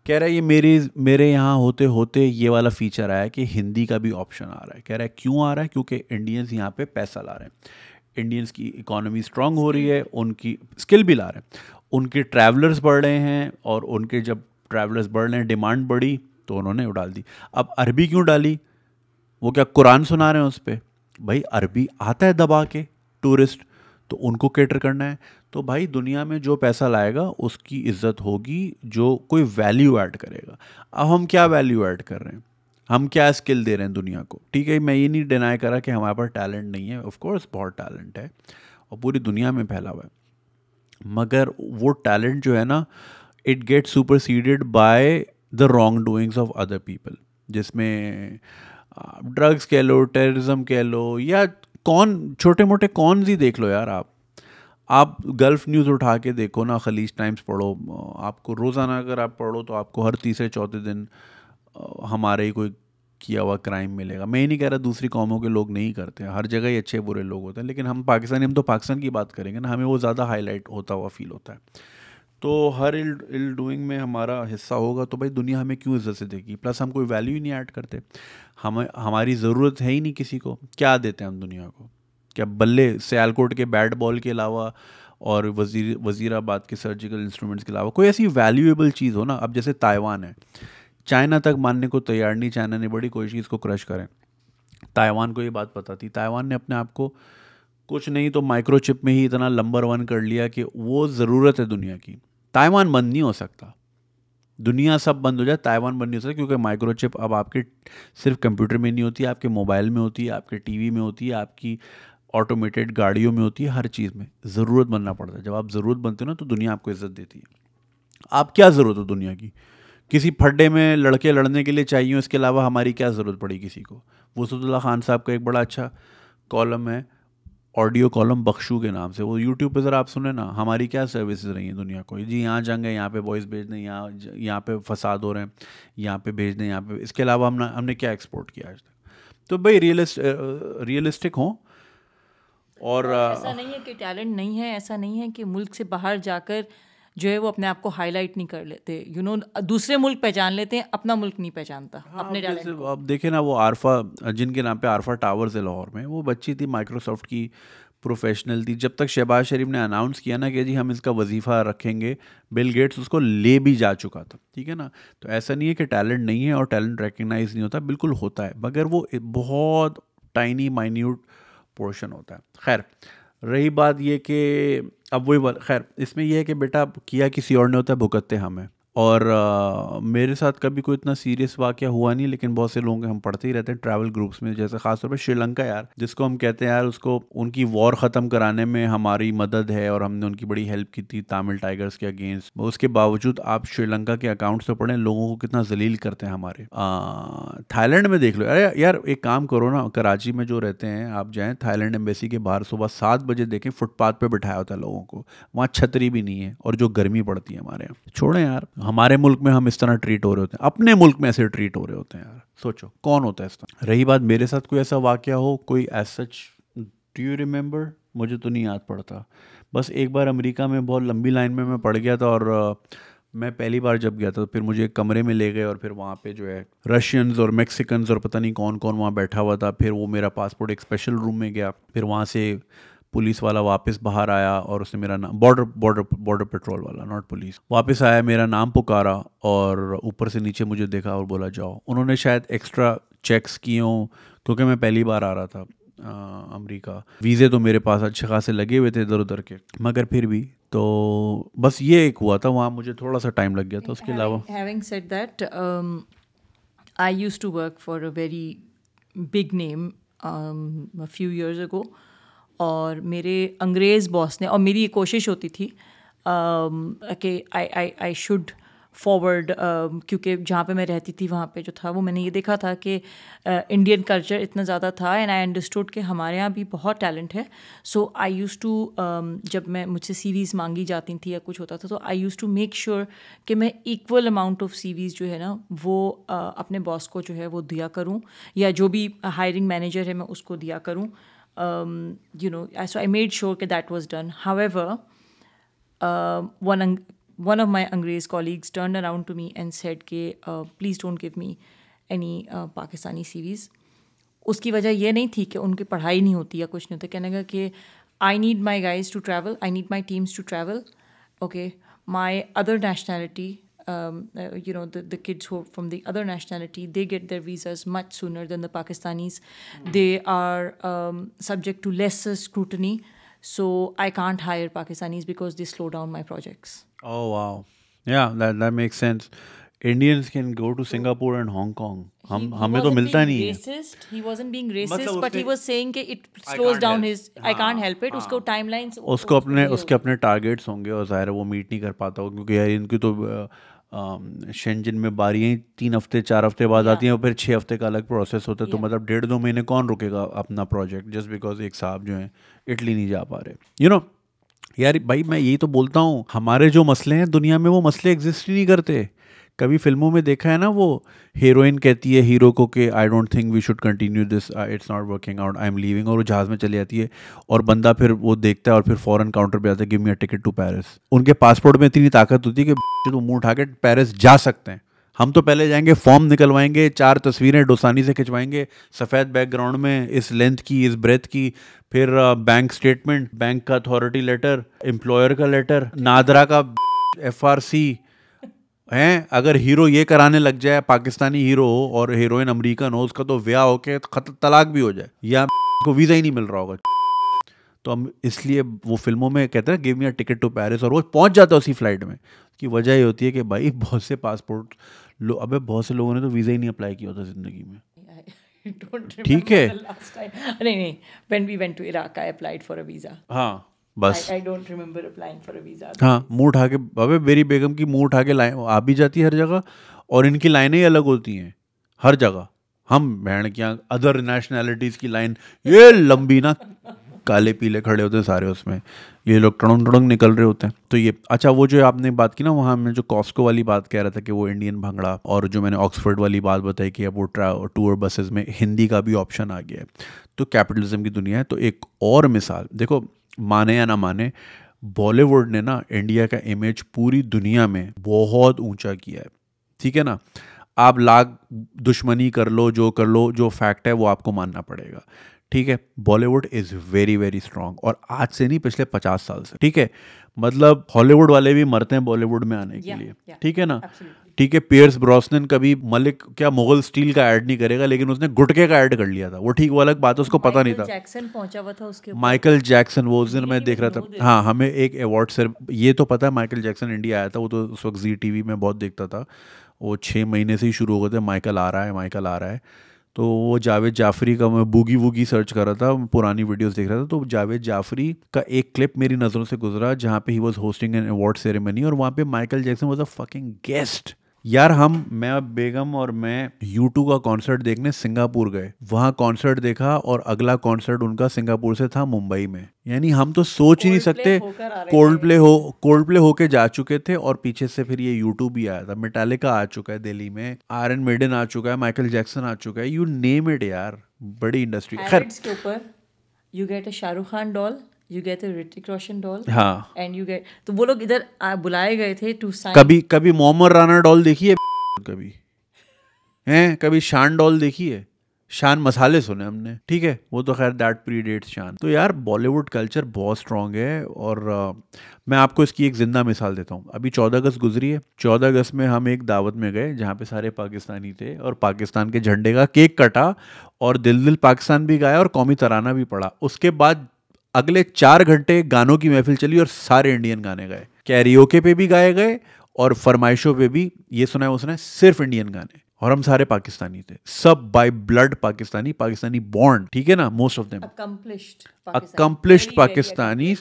कह रहा है ये मेरे मेरे यहाँ होते होते ये वाला फीचर आया कि हिंदी का भी ऑप्शन आ रहा है कह रहा है क्यों आ रहा है क्योंकि इंडियंस यहाँ पे पैसा ला रहे हैं इंडियंस की इकोनॉमी स्ट्रांग हो रही है उनकी स्किल भी ला रहे हैं उनके ट्रैवलर्स बढ़ रहे हैं और उनके जब ट्रैवलर्स बढ़ रहे हैं डिमांड बढ़ी तो उन्होंने उडाल दी अब अरबी क्यों डाली वो क्या कुरान सुना रहे हैं उस पर भाई अरबी आता है दबा के टूरिस्ट तो उनको कैटर करना है तो भाई दुनिया में जो पैसा लाएगा उसकी इज्जत होगी जो कोई वैल्यू ऐड करेगा अब हम क्या वैल्यू ऐड कर रहे हैं हम क्या स्किल दे रहे हैं दुनिया को ठीक है मैं ये नहीं डिनाई करा कि हमारे पास टैलेंट नहीं है ऑफकोर्स बहुत टैलेंट है और पूरी दुनिया में फैला हुआ है मगर वो टैलेंट जो है ना it get superseded by the wrongdoings of other people जिसमें ड्रग्स कह लो टेररिज्म कह लो या कौन छोटे मोटे कौन सी देख लो यार आप आप गल्फ़ न्यूज़ उठा के देखो ना खलीज टाइम्स पढ़ो आपको रोज़ाना अगर आप पढ़ो तो आपको हर तीसरे चौथे दिन हमारे ही कोई किया हुआ क्राइम मिलेगा मैं ही नहीं कह रहा दूसरी कौमों के लोग नहीं करते हर जगह ही अच्छे बुरे लोग होते हैं लेकिन हम पाकिस्तानी हम तो पाकिस्तान की बात करेंगे ना हमें वो ज़्यादा हाईलाइट होता हुआ फील होता है तो हर इल इल डूइंग में हमारा हिस्सा होगा तो भाई दुनिया हमें क्यों इज्जत से देगी प्लस हम कोई वैल्यू ही नहीं ऐड करते हमें हमारी ज़रूरत है ही नहीं किसी को क्या देते हैं हम दुनिया को क्या बल्ले सियालकोट के बैट बॉल के अलावा और वजीर वजीराबाद के सर्जिकल इंस्ट्रूमेंट्स के अलावा कोई ऐसी वैल्यूएबल चीज़ हो ना अब जैसे ताइवान है चाइना तक मानने को तैयार नहीं चाइना ने बड़ी कोई चीज़ को क्रश करें ताइवान को ये बात पता थी ताइवान ने अपने आप को कुछ नहीं तो माइक्रोचिप में ही इतना लंबर वन कर लिया कि वो ज़रूरत है दुनिया की ताइवान बंद नहीं हो सकता दुनिया सब बंद हो जाए ताइवान बंद नहीं हो सकता क्योंकि माइक्रोचिप अब आपके सिर्फ कंप्यूटर में नहीं होती आपके मोबाइल में होती है आपके टीवी में होती है आपकी ऑटोमेटेड गाड़ियों में होती है हर चीज़ में ज़रूरत बनना पड़ता है जब आप ज़रूरत बनते हो ना तो दुनिया आपको इज्जत देती है आप क्या ज़रूरत हो दुनिया की किसी फड्डे में लड़के लड़ने के लिए चाहिए इसके अलावा हमारी क्या ज़रूरत पड़ी किसी को वसतुल्ला खान साहब का एक बड़ा अच्छा कॉलम है ऑडियो कॉलम बख्शू के नाम से वो यूट्यूब पर ज़रा आप सुने ना हमारी क्या सर्विसेज रही हैं दुनिया को जी यहाँ जंग है यहाँ पे वॉइस भेज दें यहाँ यहाँ पे फसाद हो रहे हैं यहाँ पे भेज दें यहाँ पे इसके अलावा हमने हमने क्या एक्सपोर्ट किया आज तक तो भाई रियलिस्ट रियलिस्टिक हों और ऐसा नहीं है कि टैलेंट नहीं है ऐसा नहीं है कि मुल्क से बाहर जाकर जो है वो अपने आप को हाईलाइट नहीं कर लेते यू you नो know, दूसरे मुल्क पहचान लेते हैं अपना मुल्क नहीं पहचानता हाँ, अपने टैलेंट अब देखे ना वो आरफा जिनके नाम पे आरफा टावर है लाहौर में वो बच्ची थी माइक्रोसॉफ्ट की प्रोफेशनल थी जब तक शहबाज शरीफ ने अनाउंस किया ना कि जी हम इसका वजीफ़ा रखेंगे बिल गेट्स उसको ले भी जा चुका था ठीक है ना तो ऐसा नहीं है कि टैलेंट नहीं है और टैलेंट रिकगनाइज नहीं होता बिल्कुल होता है मगर वो बहुत टाइनी माइन्यूट पोर्शन होता है खैर रही बात ये कि अब वही खैर इसमें यह है कि बेटा किया किसी और ने होता है भुगतते हमें और आ, मेरे साथ कभी कोई इतना सीरियस वाक्य हुआ नहीं लेकिन बहुत से लोगों के हम पढ़ते ही रहते हैं ट्रैवल ग्रुप्स में जैसे खासतौर पर श्रीलंका यार जिसको हम कहते हैं यार उसको उनकी वॉर ख़त्म कराने में हमारी मदद है और हमने उनकी बड़ी हेल्प की थी तमिल टाइगर्स के अगेंस्ट उसके बावजूद आप श्रीलंका के अकाउंट्स तो पढ़ें लोगों को कितना जलील करते हैं हमारे थाईलैंड में देख लो अरे यार एक काम करो ना कराची में जो रहते हैं आप जाएँ थाईलैंड एम्बेसी के बाहर सुबह सात बजे देखें फुटपाथ पर बैठाया होता है लोगों को वहाँ छतरी भी नहीं है और जो गर्मी पड़ती है हमारे यहाँ छोड़ें यार हमारे मुल्क में हम इस तरह ट्रीट हो रहे होते हैं अपने मुल्क में ऐसे ट्रीट हो रहे होते हैं यार सोचो कौन होता है इस तरह रही बात मेरे साथ कोई ऐसा वाक्य हो कोई as such do you remember मुझे तो नहीं याद पड़ता बस एक बार अमेरिका में बहुत लंबी लाइन में मैं पड़ गया था और मैं पहली बार जब गया था तो फिर मुझे एक कमरे में ले गए और फिर वहाँ पे जो है रशियंस और मेक्सिकन्स और पता नहीं कौन कौन वहाँ बैठा हुआ था फिर वो मेरा पासपोर्ट एक स्पेशल रूम में गया फिर वहाँ से पुलिस वाला वापस बाहर आया और उसने मेरा नाम बॉर्डर बॉर्डर बॉर्डर पेट्रोल वाला नॉट पुलिस वापस आया मेरा नाम पुकारा और ऊपर से नीचे मुझे देखा और बोला जाओ उन्होंने शायद एक्स्ट्रा चेक्स किए हों क्योंकि मैं पहली बार आ रहा था अमेरिका वीज़े तो मेरे पास अच्छे खासे लगे हुए थे इधर उधर के मगर फिर भी तो बस ये एक हुआ था वहाँ मुझे थोड़ा सा टाइम लग गया था उसके अलावा having said that I used to work for a very big name few years ago और मेरे अंग्रेज़ बॉस ने और मेरी ये कोशिश होती थी um, कि आई आई आई शुड फॉरवर्ड क्योंकि जहाँ पे मैं रहती थी वहाँ पे जो था वो मैंने ये देखा था कि इंडियन uh, कल्चर इतना ज़्यादा था एंड आई अंडरस्टूड कि हमारे यहाँ भी बहुत टैलेंट है सो आई यूज़ टू जब मैं मुझसे सीरीज़ मांगी जाती थी या कुछ होता था तो I used to make sure कि मैं इक्वल अमाउंट ऑफ सीरीज़ जो है ना वो uh, अपने बॉस को जो है वो दिया करूँ या जो भी हायरिंग मैनेजर है मैं उसको दिया करूँ um, you know, so I made sure that that was done. However, uh, one one of my Angrez colleagues turned around to me and said, uh, please don't give me any uh, Pakistani CVs." उसकी वजह ये नहीं थी कि उनकी पढ़ाई नहीं होती या कुछ नहीं होता कहने का कि I need my guys to travel I need my teams to travel okay my other nationality um, uh, you know the, the kids who are from the other nationality they get their visas much sooner than the pakistanis mm. they are um, subject to lesser scrutiny so i can't hire pakistanis because they slow down my projects oh wow yeah that, that makes sense Indians can go to Singapore and Hong Kong. racist, He wasn't being racist, but he was saying that it slows down help. his. I can't ah, help it. उसको ah. timelines. उसको apne उसके apne targets होंगे meet nahi kar पाता हो क्योंकि यार इनकी तो शेंजन um, में बारियाँ तीन हफ्ते चार हफ्ते बाद आती हैं और फिर छः हफ्ते का अलग प्रोसेस होता है तो मतलब डेढ़ दो महीने कौन रुकेगा अपना प्रोजेक्ट जस्ट बिकॉज एक साहब जो हैं इटली नहीं जा पा रहे यू नो यार भाई मैं यही तो बोलता हूँ हमारे जो मसले हैं दुनिया में वो मसले एग्जिस्ट ही नहीं करते कभी फिल्मों में देखा है ना वो हीरोइन कहती है हीरो को कि I don't think we should continue this it's not working out I am leaving और वो जहाज़ में चली जाती है और बंदा फिर वो देखता है और फिर फ़ॉरन काउंटर पर जाता है give me a ticket to Paris उनके पासपोर्ट में इतनी ताकत होती है कि वो मुँह उठा के पैरिस जा सकते हैं हम तो पहले जाएंगे फॉर्म निकलवाएंगे चार तस्वीरें डोसानी से खिंचवाएंगे सफ़ेद बैकग्राउंड में इस लेंथ की इस ब्रेथ की फिर बैंक स्टेटमेंट बैंक का अथॉरिटी लेटर एम्प्लॉयर का लेटर नादरा का एफ आर सी हैं अगर हीरो ये कराने लग जाए पाकिस्तानी हीरो हो और हीरोइन अमेरिकन हो उसका तो ब्याह होके खत तलाक भी हो जाए या को वीज़ा ही नहीं मिल रहा होगा तो हम इसलिए वो फिल्मों में कहते हैं give me a ticket to Paris और वो पहुंच जाता है उसी फ्लाइट में उसकी वजह ये होती है कि भाई बहुत से पासपोर्ट लो अबे बहुत से लोगों ने तो वीज़ा ही नहीं अप्लाई किया होता ज़िंदगी में ठीक है नहीं नहीं when we went to Iraq I applied for a visa हाँ बस I don't remember applying for a visa हाँ मुंह उठा के बाबे मेरी बेगम की मुंह उठा के लाइन आ भी जाती है हर जगह और इनकी लाइनें ही अलग होती हैं हर जगह हम बहन की अदर नेशनैलिटीज़ की लाइन ये लंबी ना काले पीले खड़े होते हैं सारे उसमें ये लोग टड़ंग टड़ंग निकल रहे होते हैं तो ये अच्छा वो जो आपने बात की ना वहाँ मैं जो कॉस्को वाली बात कह रहा था कि वो इंडियन भंगड़ा और जो मैंने ऑक्सफोर्ड वाली बात बताई कि अब वो ट्रा टूर बसेस में हिंदी का भी ऑप्शन आ गया है तो कैपिटलिज्म की दुनिया है तो एक और मिसाल देखो माने या ना माने बॉलीवुड ने ना इंडिया का इमेज पूरी दुनिया में बहुत ऊंचा किया है ठीक है ना आप लाग दुश्मनी कर लो जो कर लो जो फैक्ट है वो आपको मानना पड़ेगा ठीक है Bollywood is very very strong और आज से नहीं पिछले पचास साल से ठीक है मतलब हॉलीवुड वाले भी मरते हैं बॉलीवुड में आने के yeah, लिए yeah, ठीक है ना ठीक है पियर्स ब्रॉसनन कभी मलिक क्या मुगल स्टील का ऐड नहीं करेगा लेकिन उसने गुटके का ऐड कर लिया था वो ठीक वो अलग बात उसको पता नहीं था जैक्सन पहुंचा हुआ था उसके माइकल जैक्सन वो उस दिन मैं देख रहा था हाँ हमें एक अवार्ड सर ये तो पता है माइकल जैक्सन इंडिया आया था वो तो उस वक्त जी टी में बहुत देखता था वो छः महीने से ही शुरू हो गए थे माइकल आ रहा है माइकल आ रहा है तो वो जावेद जाफरी का मैं बूगी वूगी सर्च कर रहा था पुरानी वीडियोस देख रहा था तो जावेद जाफरी का एक क्लिप मेरी नज़रों से गुजरा जहाँ पे he was hosting an award ceremony और वहाँ पे Michael Jackson was a fucking guest यार हम मैं अब बेगम और मैं यू टू का कॉन्सर्ट देखने सिंगापुर गए वहाँ कॉन्सर्ट देखा और अगला कॉन्सर्ट उनका सिंगापुर से था मुंबई में यानी हम तो सोच ही नहीं सकते कोल्ड प्ले हो कोल्ड प्ले होके जा चुके थे और पीछे से फिर ये यूट्यूब भी आया था मेटालिका आ चुका है दिल्ली में आर एन मेडन आ चुका है माइकल जैक्सन आ चुका है यू नेम इट यार बड़ी इंडस्ट्री खैर you get a Shahrukh Khan doll you get a Hrithik Roshan doll हाँ एंड यू गेट तो वो लोग इधर बुलाए गए थे टू साइन कभी कभी मोहम्मद राना डॉल देखी है कभी हैं कभी शान डॉल देखी है शान मसाले सुने हमने ठीक है वो तो खैर दैट प्री डेट शान तो यार बॉलीवुड कल्चर बहुत स्ट्रांग है और आ, मैं आपको इसकी एक ज़िंदा मिसाल देता हूँ अभी चौदह अगस्त गुजरी है चौदह अगस्त में हम एक दावत में गए जहाँ पे सारे पाकिस्तानी थे और पाकिस्तान के झंडे का केक कटा और दिल दिल पाकिस्तान भी गाया और कौमी तराना भी पड़ा उसके बाद अगले चार घंटे गानों की महफिल चली और सारे इंडियन गाने गए कैरियोके पे भी गाए गए और फरमाइशों पे भी ये सुना है उसने सिर्फ इंडियन गाने और हम सारे पाकिस्तानी थे सब बाय ब्लड पाकिस्तानी पाकिस्तानी बॉन्ड ठीक है ना most of them accomplished Pakistani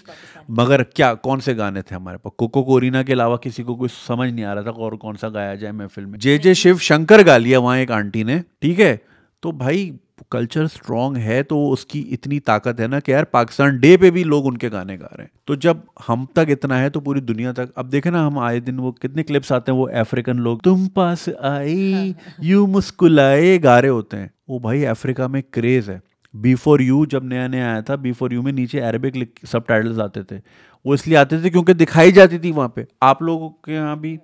मगर क्या कौन से गाने थे हमारे पास कोको कोरिना के अलावा किसी को कुछ समझ नहीं आ रहा था और कौन सा गाया जाए महफिल में जे जे शिव शंकर गा लिया वहां एक आंटी ने ठीक है तो भाई कल्चर स्ट्रांग है तो उसकी इतनी ताकत है ना कि यार पाकिस्तान डे पे भी लोग उनके गाने गा रहे हैं तो जब हम तक इतना है तो पूरी दुनिया तक अब देखे ना हम आए दिन वो कितने क्लिप्स आते हैं वो अफ्रीकन लोग तुम पास आई हाँ। यू मुस्कुलाए गा रहे होते हैं वो भाई अफ्रीका में क्रेज है बी यू जब नया नया आया था बी यू में नीचे अरबिक सब टाइटल्स आते थे वो इसलिए आते थे क्योंकि दिखाई जाती थी वहाँ पे आप लोगों के यहाँ भी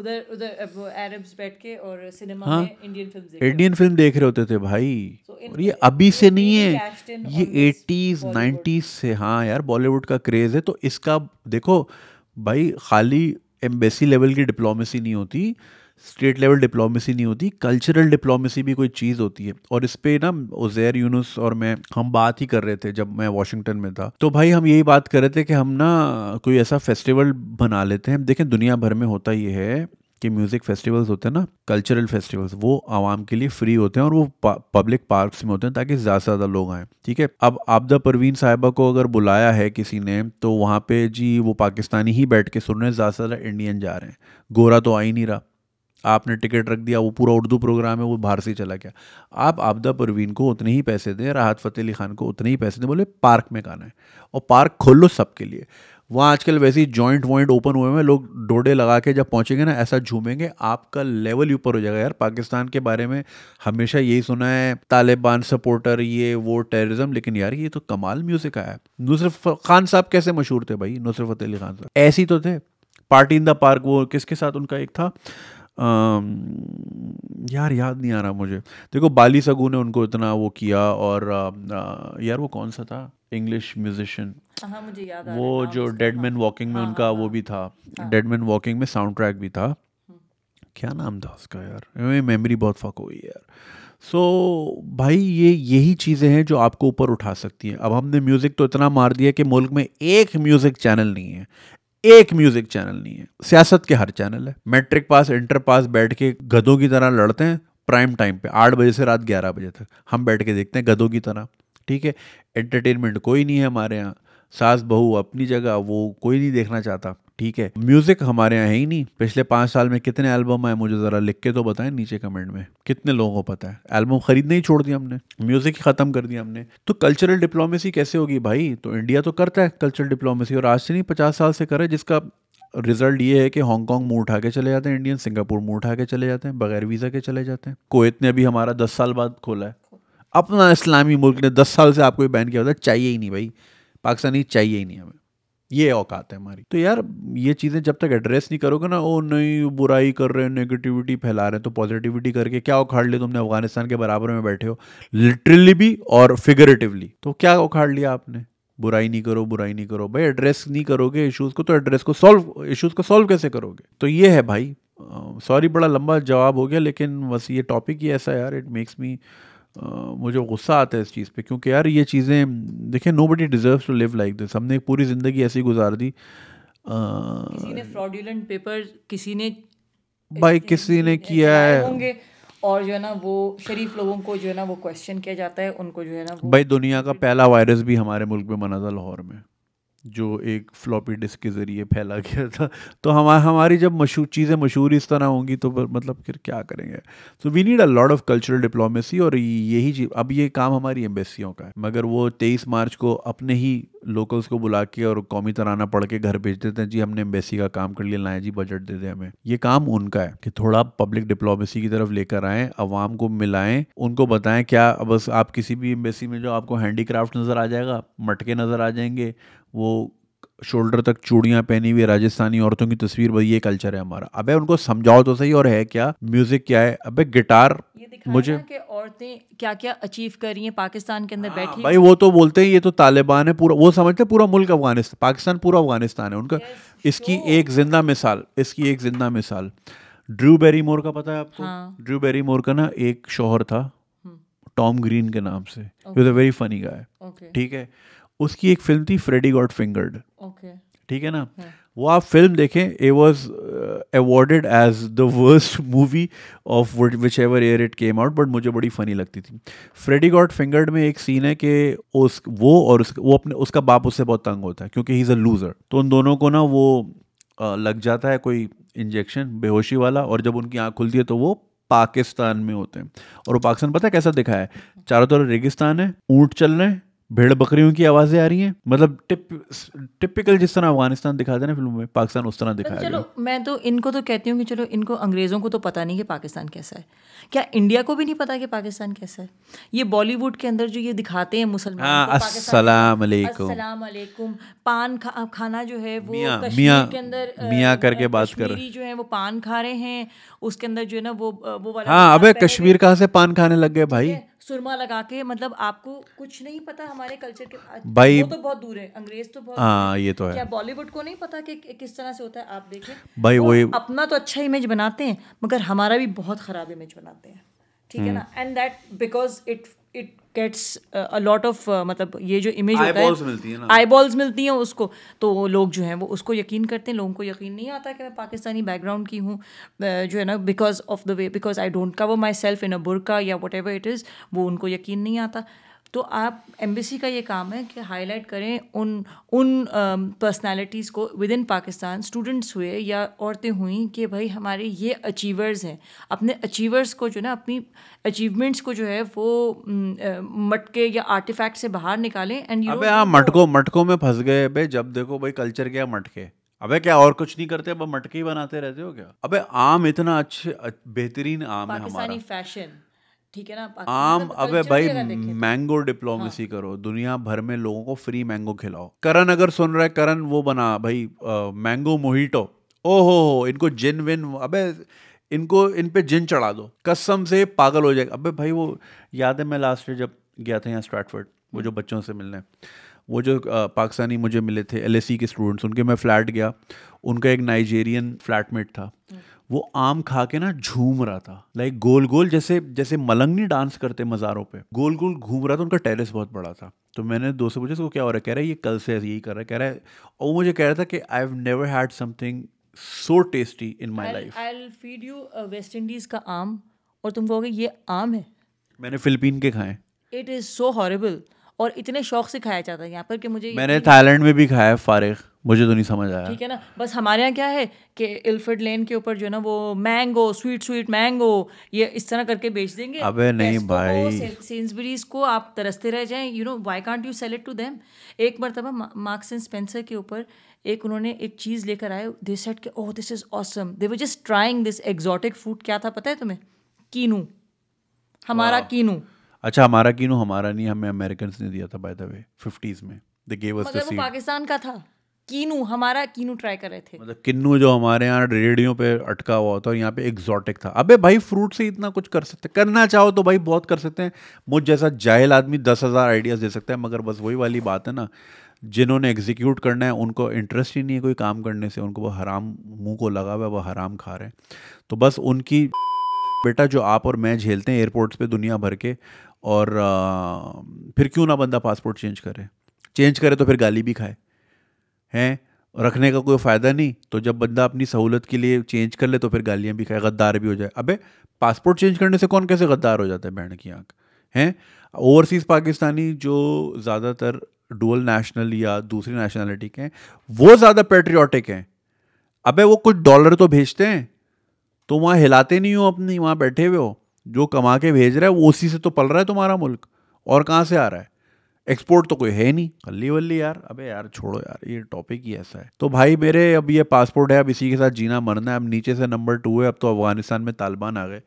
उधर उधर अरब्स बैठ के और सिनेमा हाँ, में इंडियन फिल्म देख इंडियन फिल्म देख रहे होते थे भाई और ये अभी से नहीं है ये एटीज नाइन्टीज से हाँ यार बॉलीवुड का क्रेज है तो इसका देखो भाई खाली एम्बेसी लेवल की डिप्लोमेसी नहीं होती स्टेट लेवल डिप्लोमेसी नहीं होती कल्चरल डिप्लोमेसी भी कोई चीज़ होती है और इस पर ना उजैर यूनुस और मैं हम बात ही कर रहे थे जब मैं वाशिंगटन में था तो भाई हम यही बात कर रहे थे कि हम ना कोई ऐसा फेस्टिवल बना लेते हैं देखें दुनिया भर में होता ये है कि म्यूज़िक फेस्टिवल्स होते हैं ना कल्चरल फेस्टिवल्स वो आवाम के लिए फ्री होते हैं और वो पब्लिक पार्क्स में होते हैं ताकि ज़्यादा से ज़्यादा लोग आएँ ठीक है अब आबदा परवीन साहिबा को अगर बुलाया है किसी ने तो वहाँ पे जी वो पाकिस्तानी ही बैठ के सुन रहे हैं ज़्यादा से ज़्यादा इंडियन जा रहे हैं गोरा तो आ ही नहीं रहा आपने टिकट रख दिया वो पूरा उर्दू प्रोग्राम है वो बाहर से चला गया आप आबदा परवीन को उतने ही पैसे दें राहत फ़तेह अली खान को उतने ही पैसे दें बोले पार्क में गाना है और पार्क खोल लो सबके लिए वहाँ आजकल वैसे ही जॉइंट वॉइंट ओपन हुए हैं लोग डोडे लगा के जब पहुँचेंगे ना ऐसा झूमेंगे आपका लेवल ही ऊपर हो जाएगा यार पाकिस्तान के बारे में हमेशा यही सुना है तालिबान सपोर्टर ये वो टेररिज्म लेकिन यार ये तो कमाल म्यूज़िक आया नुसरफ खान साहब कैसे मशहूर थे भाई नुसरफ फतेह अली खान साहब ऐसे ही तो थे पार्टी इन द पार्क वो किसके साथ उनका एक था यार याद नहीं आ रहा मुझे देखो बाली सगू ने उनको इतना वो किया और यार वो कौन सा था इंग्लिश हाँ, म्यूजिशियन वो जो डेड मैन वॉकिंग में हाँ, उनका हाँ, वो भी था डेड मैन वॉकिंग में साउंड ट्रैक भी था क्या नाम था उसका यार मेमोरी बहुत फक गई यार सो so, भाई ये यही चीज़ें हैं जो आपको ऊपर उठा सकती हैं अब हमने म्यूज़िक तो इतना मार दिया कि मुल्क में एक म्यूज़िक चैनल नहीं है एक म्यूजिक चैनल नहीं है सियासत के हर चैनल है मैट्रिक पास इंटर पास बैठ के गधों की तरह लड़ते हैं प्राइम टाइम पे आठ बजे से रात ग्यारह बजे तक हम बैठ के देखते हैं गधों की तरह ठीक है एंटरटेनमेंट कोई नहीं है हमारे यहाँ सास बहू अपनी जगह वो कोई नहीं देखना चाहता ठीक है म्यूजिक हमारे यहाँ है ही नहीं पिछले पांच साल में कितने एल्बम आए मुझे जरा लिख के तो बताएं नीचे कमेंट में कितने लोगों को पता है एल्बम खरीदने ही छोड़ दिया हमने म्यूजिक ही खत्म कर दिया हमने तो कल्चरल डिप्लोमेसी कैसे होगी भाई तो इंडिया तो करता है कल्चरल डिप्लोमेसी और आज से नहीं पचास साल से करे जिसका रिजल्ट ये है कि हांगकांग मुंह उठा के चले जाते हैं इंडियन सिंगापुर मुंह उठा के चले जाते हैं बगैर वीज़ा के चले जाते हैं कोयत ने अभी हमारा दस साल बाद खोला है अपना इस्लामी मुल्क ने दस साल से आपको बैन किया होता है चाहिए ही नहीं भाई पाकिस्तानी चाहिए ही नहीं हमें ये औकात है हमारी तो यार ये चीज़ें जब तक एड्रेस नहीं करोगे ना ओ नहीं बुराई कर रहे हैं नेगेटिविटी फैला रहे हैं तो पॉजिटिविटी करके क्या उखाड़ लिया तुमने अफगानिस्तान के बराबर में बैठे हो लिटरली भी और फिगरेटिवली तो क्या उखाड़ लिया आपने बुराई नहीं करो बुराई नहीं करो भाई एड्रेस नहीं करोगे इश्यूज़ को तो एड्रेस को सॉल्व इश्यूज़ को सॉल्व कैसे करोगे तो ये है भाई सॉरी बड़ा लंबा जवाब हो गया लेकिन बस ये टॉपिक ही ऐसा यार इट मेक्स मी मुझे गुस्सा आता है इस चीज़ पे क्योंकि यार ये चीज़ें देखिए nobody deserve to live like this हमने पूरी ज़िंदगी ऐसी गुजार दी किसी ने पेपर किसी ने भाई किसी ने किया है और जो है ना वो शरीफ लोगों को जो है ना वो क्वेश्चन किया जाता है उनको जो है ना भाई दुनिया का पहला वायरस भी हमारे मुल्क में मना था लाहौर में जो एक फ्लॉपी डिस्क के ज़रिए फैला गया था तो हम हमारी जब मशहूर चीज़ें मशहूर इस तरह होंगी तो मतलब फिर क्या करेंगे so we need a lot of cultural diplomacy और यही चीज अब ये काम हमारी एम्बेसियों का है मगर वो तेईस मार्च को अपने ही लोकल्स को बुला के और कौमी तराना पढ़ के घर भेज देते हैं जी हमने एम्बेसी का काम कर लिया लाएँ जी बजट दे दें हमें ये काम उनका है कि थोड़ा पब्लिक डिप्लोमेसी की तरफ लेकर आएँ आवाम को मिलाएं उनको बताएं क्या बस आप किसी भी एम्बेसी में जो आपको हैंडीक्राफ्ट नज़र आ जाएगा मटके नज़र आ जाएंगे वो शोल्डर तक चूड़ियाँ पहनी हुई राजस्थानी औरतों की तस्वीर भाई ये कल्चर है हमारा अबे उनको समझाओ तो सही और है क्या म्यूजिक क्या है अबे गिटार मुझे कि औरतें क्या क्या अचीव कर रही हैं पाकिस्तान के अंदर हाँ, बैठी भाई वो तो बोलते हैं ये तो तालिबान है पूरा वो समझते पूरा मुल्क अफगानिस्तान पाकिस्तान पूरा अफगानिस्तान है उनका इसकी एक जिंदा मिसाल इसकी एक जिंदा मिसाल ड्रू बेरी मोर का पता है आपको ड्रू बेरी मोर का ना एक शोहर था टॉम हम्म। ग्रीन के नाम से वेरी फनी गाय ठीक है उसकी एक फिल्म थी फ्रेडी गॉड फिंगर्ड ठीक है ना हाँ। वो आप फिल्म देखें a was awarded as the worst movie of whichever year it came out but मुझे बड़ी फ़नी लगती थी फ्रेडी गॉड फिंगर्ड में एक सीन है कि उस वो और उस वो अपने उसका बाप उससे बहुत तंग होता है क्योंकि ही इज़ अ लूज़र तो उन दोनों को ना वो आ, uh, लग जाता है कोई इंजेक्शन बेहोशी वाला और जब उनकी आँख खुलती है तो वो पाकिस्तान में होते हैं और वो पाकिस्तान पता है कैसा दिखा है चारों तरफ रेगिस्तान है ऊँट चल रहे हैं भेड़ बकरियों की आवाजें आ रही हैं मतलब टिप टिपिकल जिस तरह अफगानिस्तान दिखा देना फिल्म में पाकिस्तान उस तरह दिखाया चलो मैं तो इनको तो कहती हूँ कि चलो इनको अंग्रेज़ों को तो पता नहीं कि पाकिस्तान कैसा है क्या इंडिया को भी नहीं पता कि पाकिस्तान कैसा है ये बॉलीवुड के अंदर जो ये दिखाते हैं मुसलमान हाँ, असलाकुम पान खाना जो है वो मियाँ के अंदर मियाँ करके बात कर जो है वो पान खा रहे हैं उसके अंदर जो है ना वो वो हाँ अबे कश्मीर कहाँ से पान खाने लग गए भाई सुरमा लगा के मतलब आपको कुछ नहीं पता हमारे कल्चर के भाई वो तो बहुत दूर है अंग्रेज तो बहुत आ, हाँ, ये तो है क्या बॉलीवुड को नहीं पता कि किस तरह से होता है आप देखें भाई वही अपना तो अच्छा इमेज बनाते हैं मगर हमारा भी बहुत ख़राब इमेज बनाते हैं ठीक है हम्म। ना and that because it it gets a lot of मतलब ये जो इमेज होता है मिलती है आई बॉल्स मिलती हैं उसको तो लोग जो हैं वो उसको यकीन करते हैं लोगों को यकीन नहीं आता कि मैं पाकिस्तानी बैकग्राउंड की हूँ जो है ना because of the way because I don't cover myself in a burqa या वट एवर इट इज़ वो उनको यकीन नहीं आता तो आप एम्बेसी का ये काम है कि हाईलाइट करें उन उन पर्सनालिटीज़ um, को विद इन पाकिस्तान स्टूडेंट्स हुए या औरतें हुई कि भाई हमारे ये अचीवर्स हैं अपने अचीवर्स को जो ना अपनी अचीवमेंट्स को जो है वो um, uh, मटके या आर्टिफैक्ट से बाहर निकालें एंड अबे आप हाँ, मटकों मटकों में फंस गए भाई जब देखो भाई कल्चर क्या मटके अबे क्या और कुछ नहीं करते अब मटके ही बनाते रहते हो क्या अबे आम इतना अच्छे बेहतरीन आम है हमारा फैशन ठीक है ना आम मतलब अबे भाई मैंगो डिप्लोमेसी हाँ। करो दुनिया भर में लोगों को फ्री मैंगो खिलाओ करण अगर सुन रहा है करण वो बना भाई आ, मैंगो मोहिटो ओ हो हो इनको जिन विन अबे इनको इन पे जिन चढ़ा दो कसम से पागल हो जाएगा अबे भाई वो याद है मैं लास्ट ईयर जब गया था यहाँ स्ट्रैटफर्ड वो हम्म। जो बच्चों से मिलने वो जो पाकिस्तानी मुझे मिले थे एल e के स्टूडेंट्स उनके मैं फ्लैट गया उनका एक नाइजेरियन फ्लैटमेट था वो आम खा के ना झूम रहा था लाइक गोल गोल जैसे जैसे मलंग नहीं डांस करते मज़ारों पे गोल गोल घूम रहा था उनका टेरेस बहुत बड़ा था तो मैंने दो से पूछा इसको क्या हो रहा है कह रहा है ये कल से यही कर रहा है कह रहा है और वो मुझे कह रहा था कि I have never had something so tasty in my life I feed you West Indies का आम और तुम कहोगे ये आम है मैंने फिलिपीन के खाए इट इज़ सो हॉरेबल और इतने शौक से खाया जाता है यहाँ पर कि मुझे मैंने थाईलैंड में भी खाया है फारिग मुझे तो नहीं समझ आया ठीक है ना बस हमारे यहाँ क्या है कि इल्फर्ड लेन के ऊपर जो है ना वो मैंगो स्वीट स्वीट मैंगो ये इस तरह करके बेच देंगे अबे नहीं तो भाई सेंसबरीज को आप तरसते रह जाएं you know why can't you sell it to them एक मरतबा मार्क्स एंड स्पेंसर के ऊपर एक उन्होंने एक चीज़ लेकर आए दे सेट के oh this is awesome they were just trying this exotic food क्या था पता है तुम्हें कीनू हमारा कीनू अच्छा हमारा कीनू हमारा नहीं हमें अमेरिकन ने दिया था बाय द वे फिफ्टीज़ में दे गेव अस मतलब वो पाकिस्तान का था कीनू हमारा कीनू ट्राई कर रहे थे मतलब किन्नू जो हमारे यहाँ रेडियो पे अटका हुआ था और यहाँ पे एग्जॉटिक था अबे भाई फ्रूट से इतना कुछ कर सकते करना चाहो तो भाई बहुत कर सकते हैं मुझ जैसा जाहिल आदमी दस हज़ार आइडियाज़ दे सकता है मगर बस वही वाली बात है ना जिन्होंने एग्जीक्यूट करना है उनको इंटरेस्ट ही नहीं है कोई काम करने से उनको वो हराम मुंह को लगा हुआ है वो हराम खा रहे हैं तो बस उनकी बेटा जो आप और मैं झेलते हैं एयरपोर्ट्स पे दुनिया भर के और आ, फिर क्यों ना बंदा पासपोर्ट चेंज करे चेंज करे तो फिर गाली भी खाए हैं रखने का कोई फ़ायदा नहीं तो जब बंदा अपनी सहूलत के लिए चेंज कर ले तो फिर गालियाँ भी खाए गद्दार भी हो जाए अबे पासपोर्ट चेंज करने से कौन कैसे गद्दार हो जाता है बहन की आँख हैं ओवरसीज़ पाकिस्तानी जो ज़्यादातर डुअल नेशनल या दूसरी नेशनलिटी के हैं वो ज़्यादा पेट्रियाटिक हैं अबे वो कुछ डॉलर तो भेजते हैं तो वहाँ हिलाते नहीं हो अपनी वहाँ बैठे हुए हो जो कमा के भेज रहा है वो उसी से तो पल रहा है तुम्हारा मुल्क और कहाँ से आ रहा है एक्सपोर्ट तो कोई है नहीं हल्ली वल्ली यार अबे यार छोड़ो यार ये टॉपिक ही ऐसा है तो भाई मेरे अब ये पासपोर्ट है अब इसी के साथ जीना मरना है अब नीचे से नंबर टू है अब तो अफगानिस्तान में तालिबान आ गए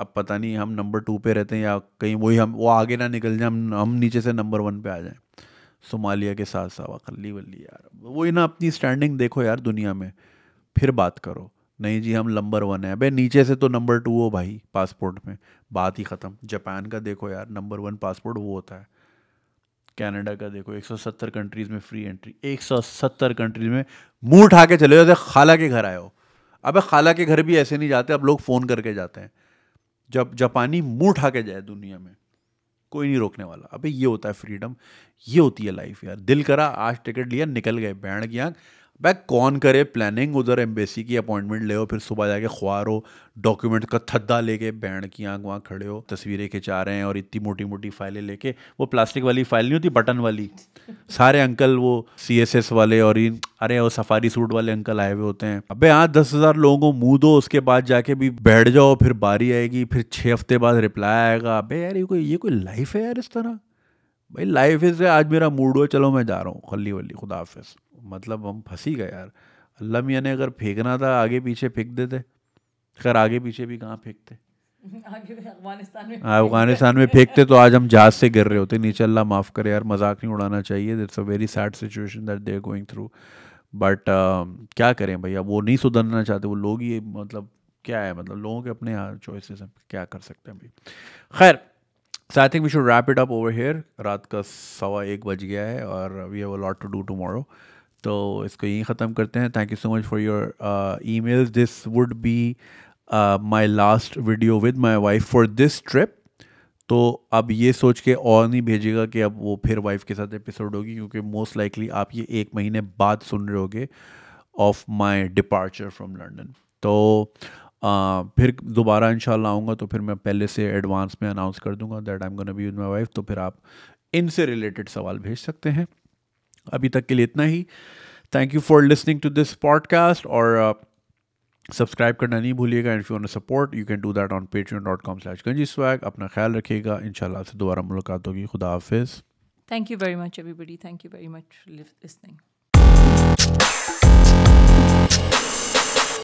अब पता नहीं हम नंबर टू पे रहते हैं या कहीं वही हम वो आगे ना निकल जाए हम हम नीचे से नंबर वन पे आ जाएं सोमालिया के साथ साथ खली वल्ली यार वही ना अपनी स्टैंडिंग देखो यार दुनिया में फिर बात करो नहीं जी हम नंबर वन है अबे नीचे से तो नंबर टू हो भाई पासपोर्ट में बात ही ख़त्म जापान का देखो यार नंबर वन पासपोर्ट वो होता है कनाडा का देखो 170 कंट्रीज में फ्री एंट्री 170 कंट्रीज में मुंह उठा के चले जाते खाला के घर आए हो अब खाला के घर भी ऐसे नहीं जाते अब लोग फ़ोन करके जाते हैं जब जापानी मुंह उठा के जाए दुनिया में कोई नहीं रोकने वाला अबे ये होता है फ्रीडम ये होती है लाइफ यार दिल करा आज टिकट लिया निकल गए बैंड की आँख भाई कौन करे प्लानिंग उधर एम्बेसी की अपॉइंटमेंट ले हो फिर सुबह जाके ख्वार हो डॉक्यूमेंट का थद्दा लेके बैंड की आँख वहाँ खड़े हो तस्वीरें खिंचा रहे हैं और इतनी मोटी मोटी फाइलें लेके वो प्लास्टिक वाली फाइल नहीं होती बटन वाली सारे अंकल वो सी वाले और इन अरे वो सफारी सूट वाले अंकल आए हुए होते हैं अबे यहाँ दस हज़ार लोगों को मुँह दो उसके बाद जाके भी बैठ जाओ फिर बारी आएगी फिर छः हफ्ते बाद रिप्लाई आएगा अबे यार ये कोई ये कोई लाइफ है यार इस तरह भाई लाइफ इज आज मेरा मूड हो चलो मैं जा रहा हूँ खली वली खुदा हाफिज़ मतलब हम फंस ही गए यार अल्लाह मियाँ ने अगर फेंकना था आगे पीछे फेंक देते खैर आगे पीछे भी कहाँ फेंकते हाँ, अफगानिस्तान में फेंकते तो आज हम जहाज से गिर रहे होते नीचे अल्लाह माफ़ करे यार मजाक नहीं उड़ाना चाहिए that's a very sad situation that they are going through but क्या करें भैया वो नहीं सुधरना चाहते वो लोग ही मतलब क्या है मतलब लोगों के अपने चॉइसेस हैं क्या कर सकते हैं भाई खैर so I think we should wrap it up over here रात का सवा एक बज गया है और we have a lot to do tomorrow तो इसको यहीं ख़त्म करते हैं thank you so much for your email this would be my last video with my wife for this trip तो अब ये सोच के और नहीं भेजेगा कि अब वो फिर वाइफ के साथ एपिसोड होगी क्योंकि मोस्ट लाइकली आप ये एक महीने बाद सुन रहे होगे of my departure from London तो आ, uh, फिर दोबारा इन आऊँगा तो फिर मैं पहले से एडवांस में अनाउंस कर दूंगा that I am gonna be with my wife तो फिर आप इनसे रिलेटेड सवाल भेज सकते हैं अभी तक के लिए इतना ही thank you for listening to this podcast और सब्सक्राइब uh, करना नहीं भूलिएगा if you want support you can do that on Patreon dot com slash Ganji swag अपना ख्याल रखिएगा इन से दोबारा मुलाकात होगी खुदा हाफिज thank you very much everybody thank you very much listening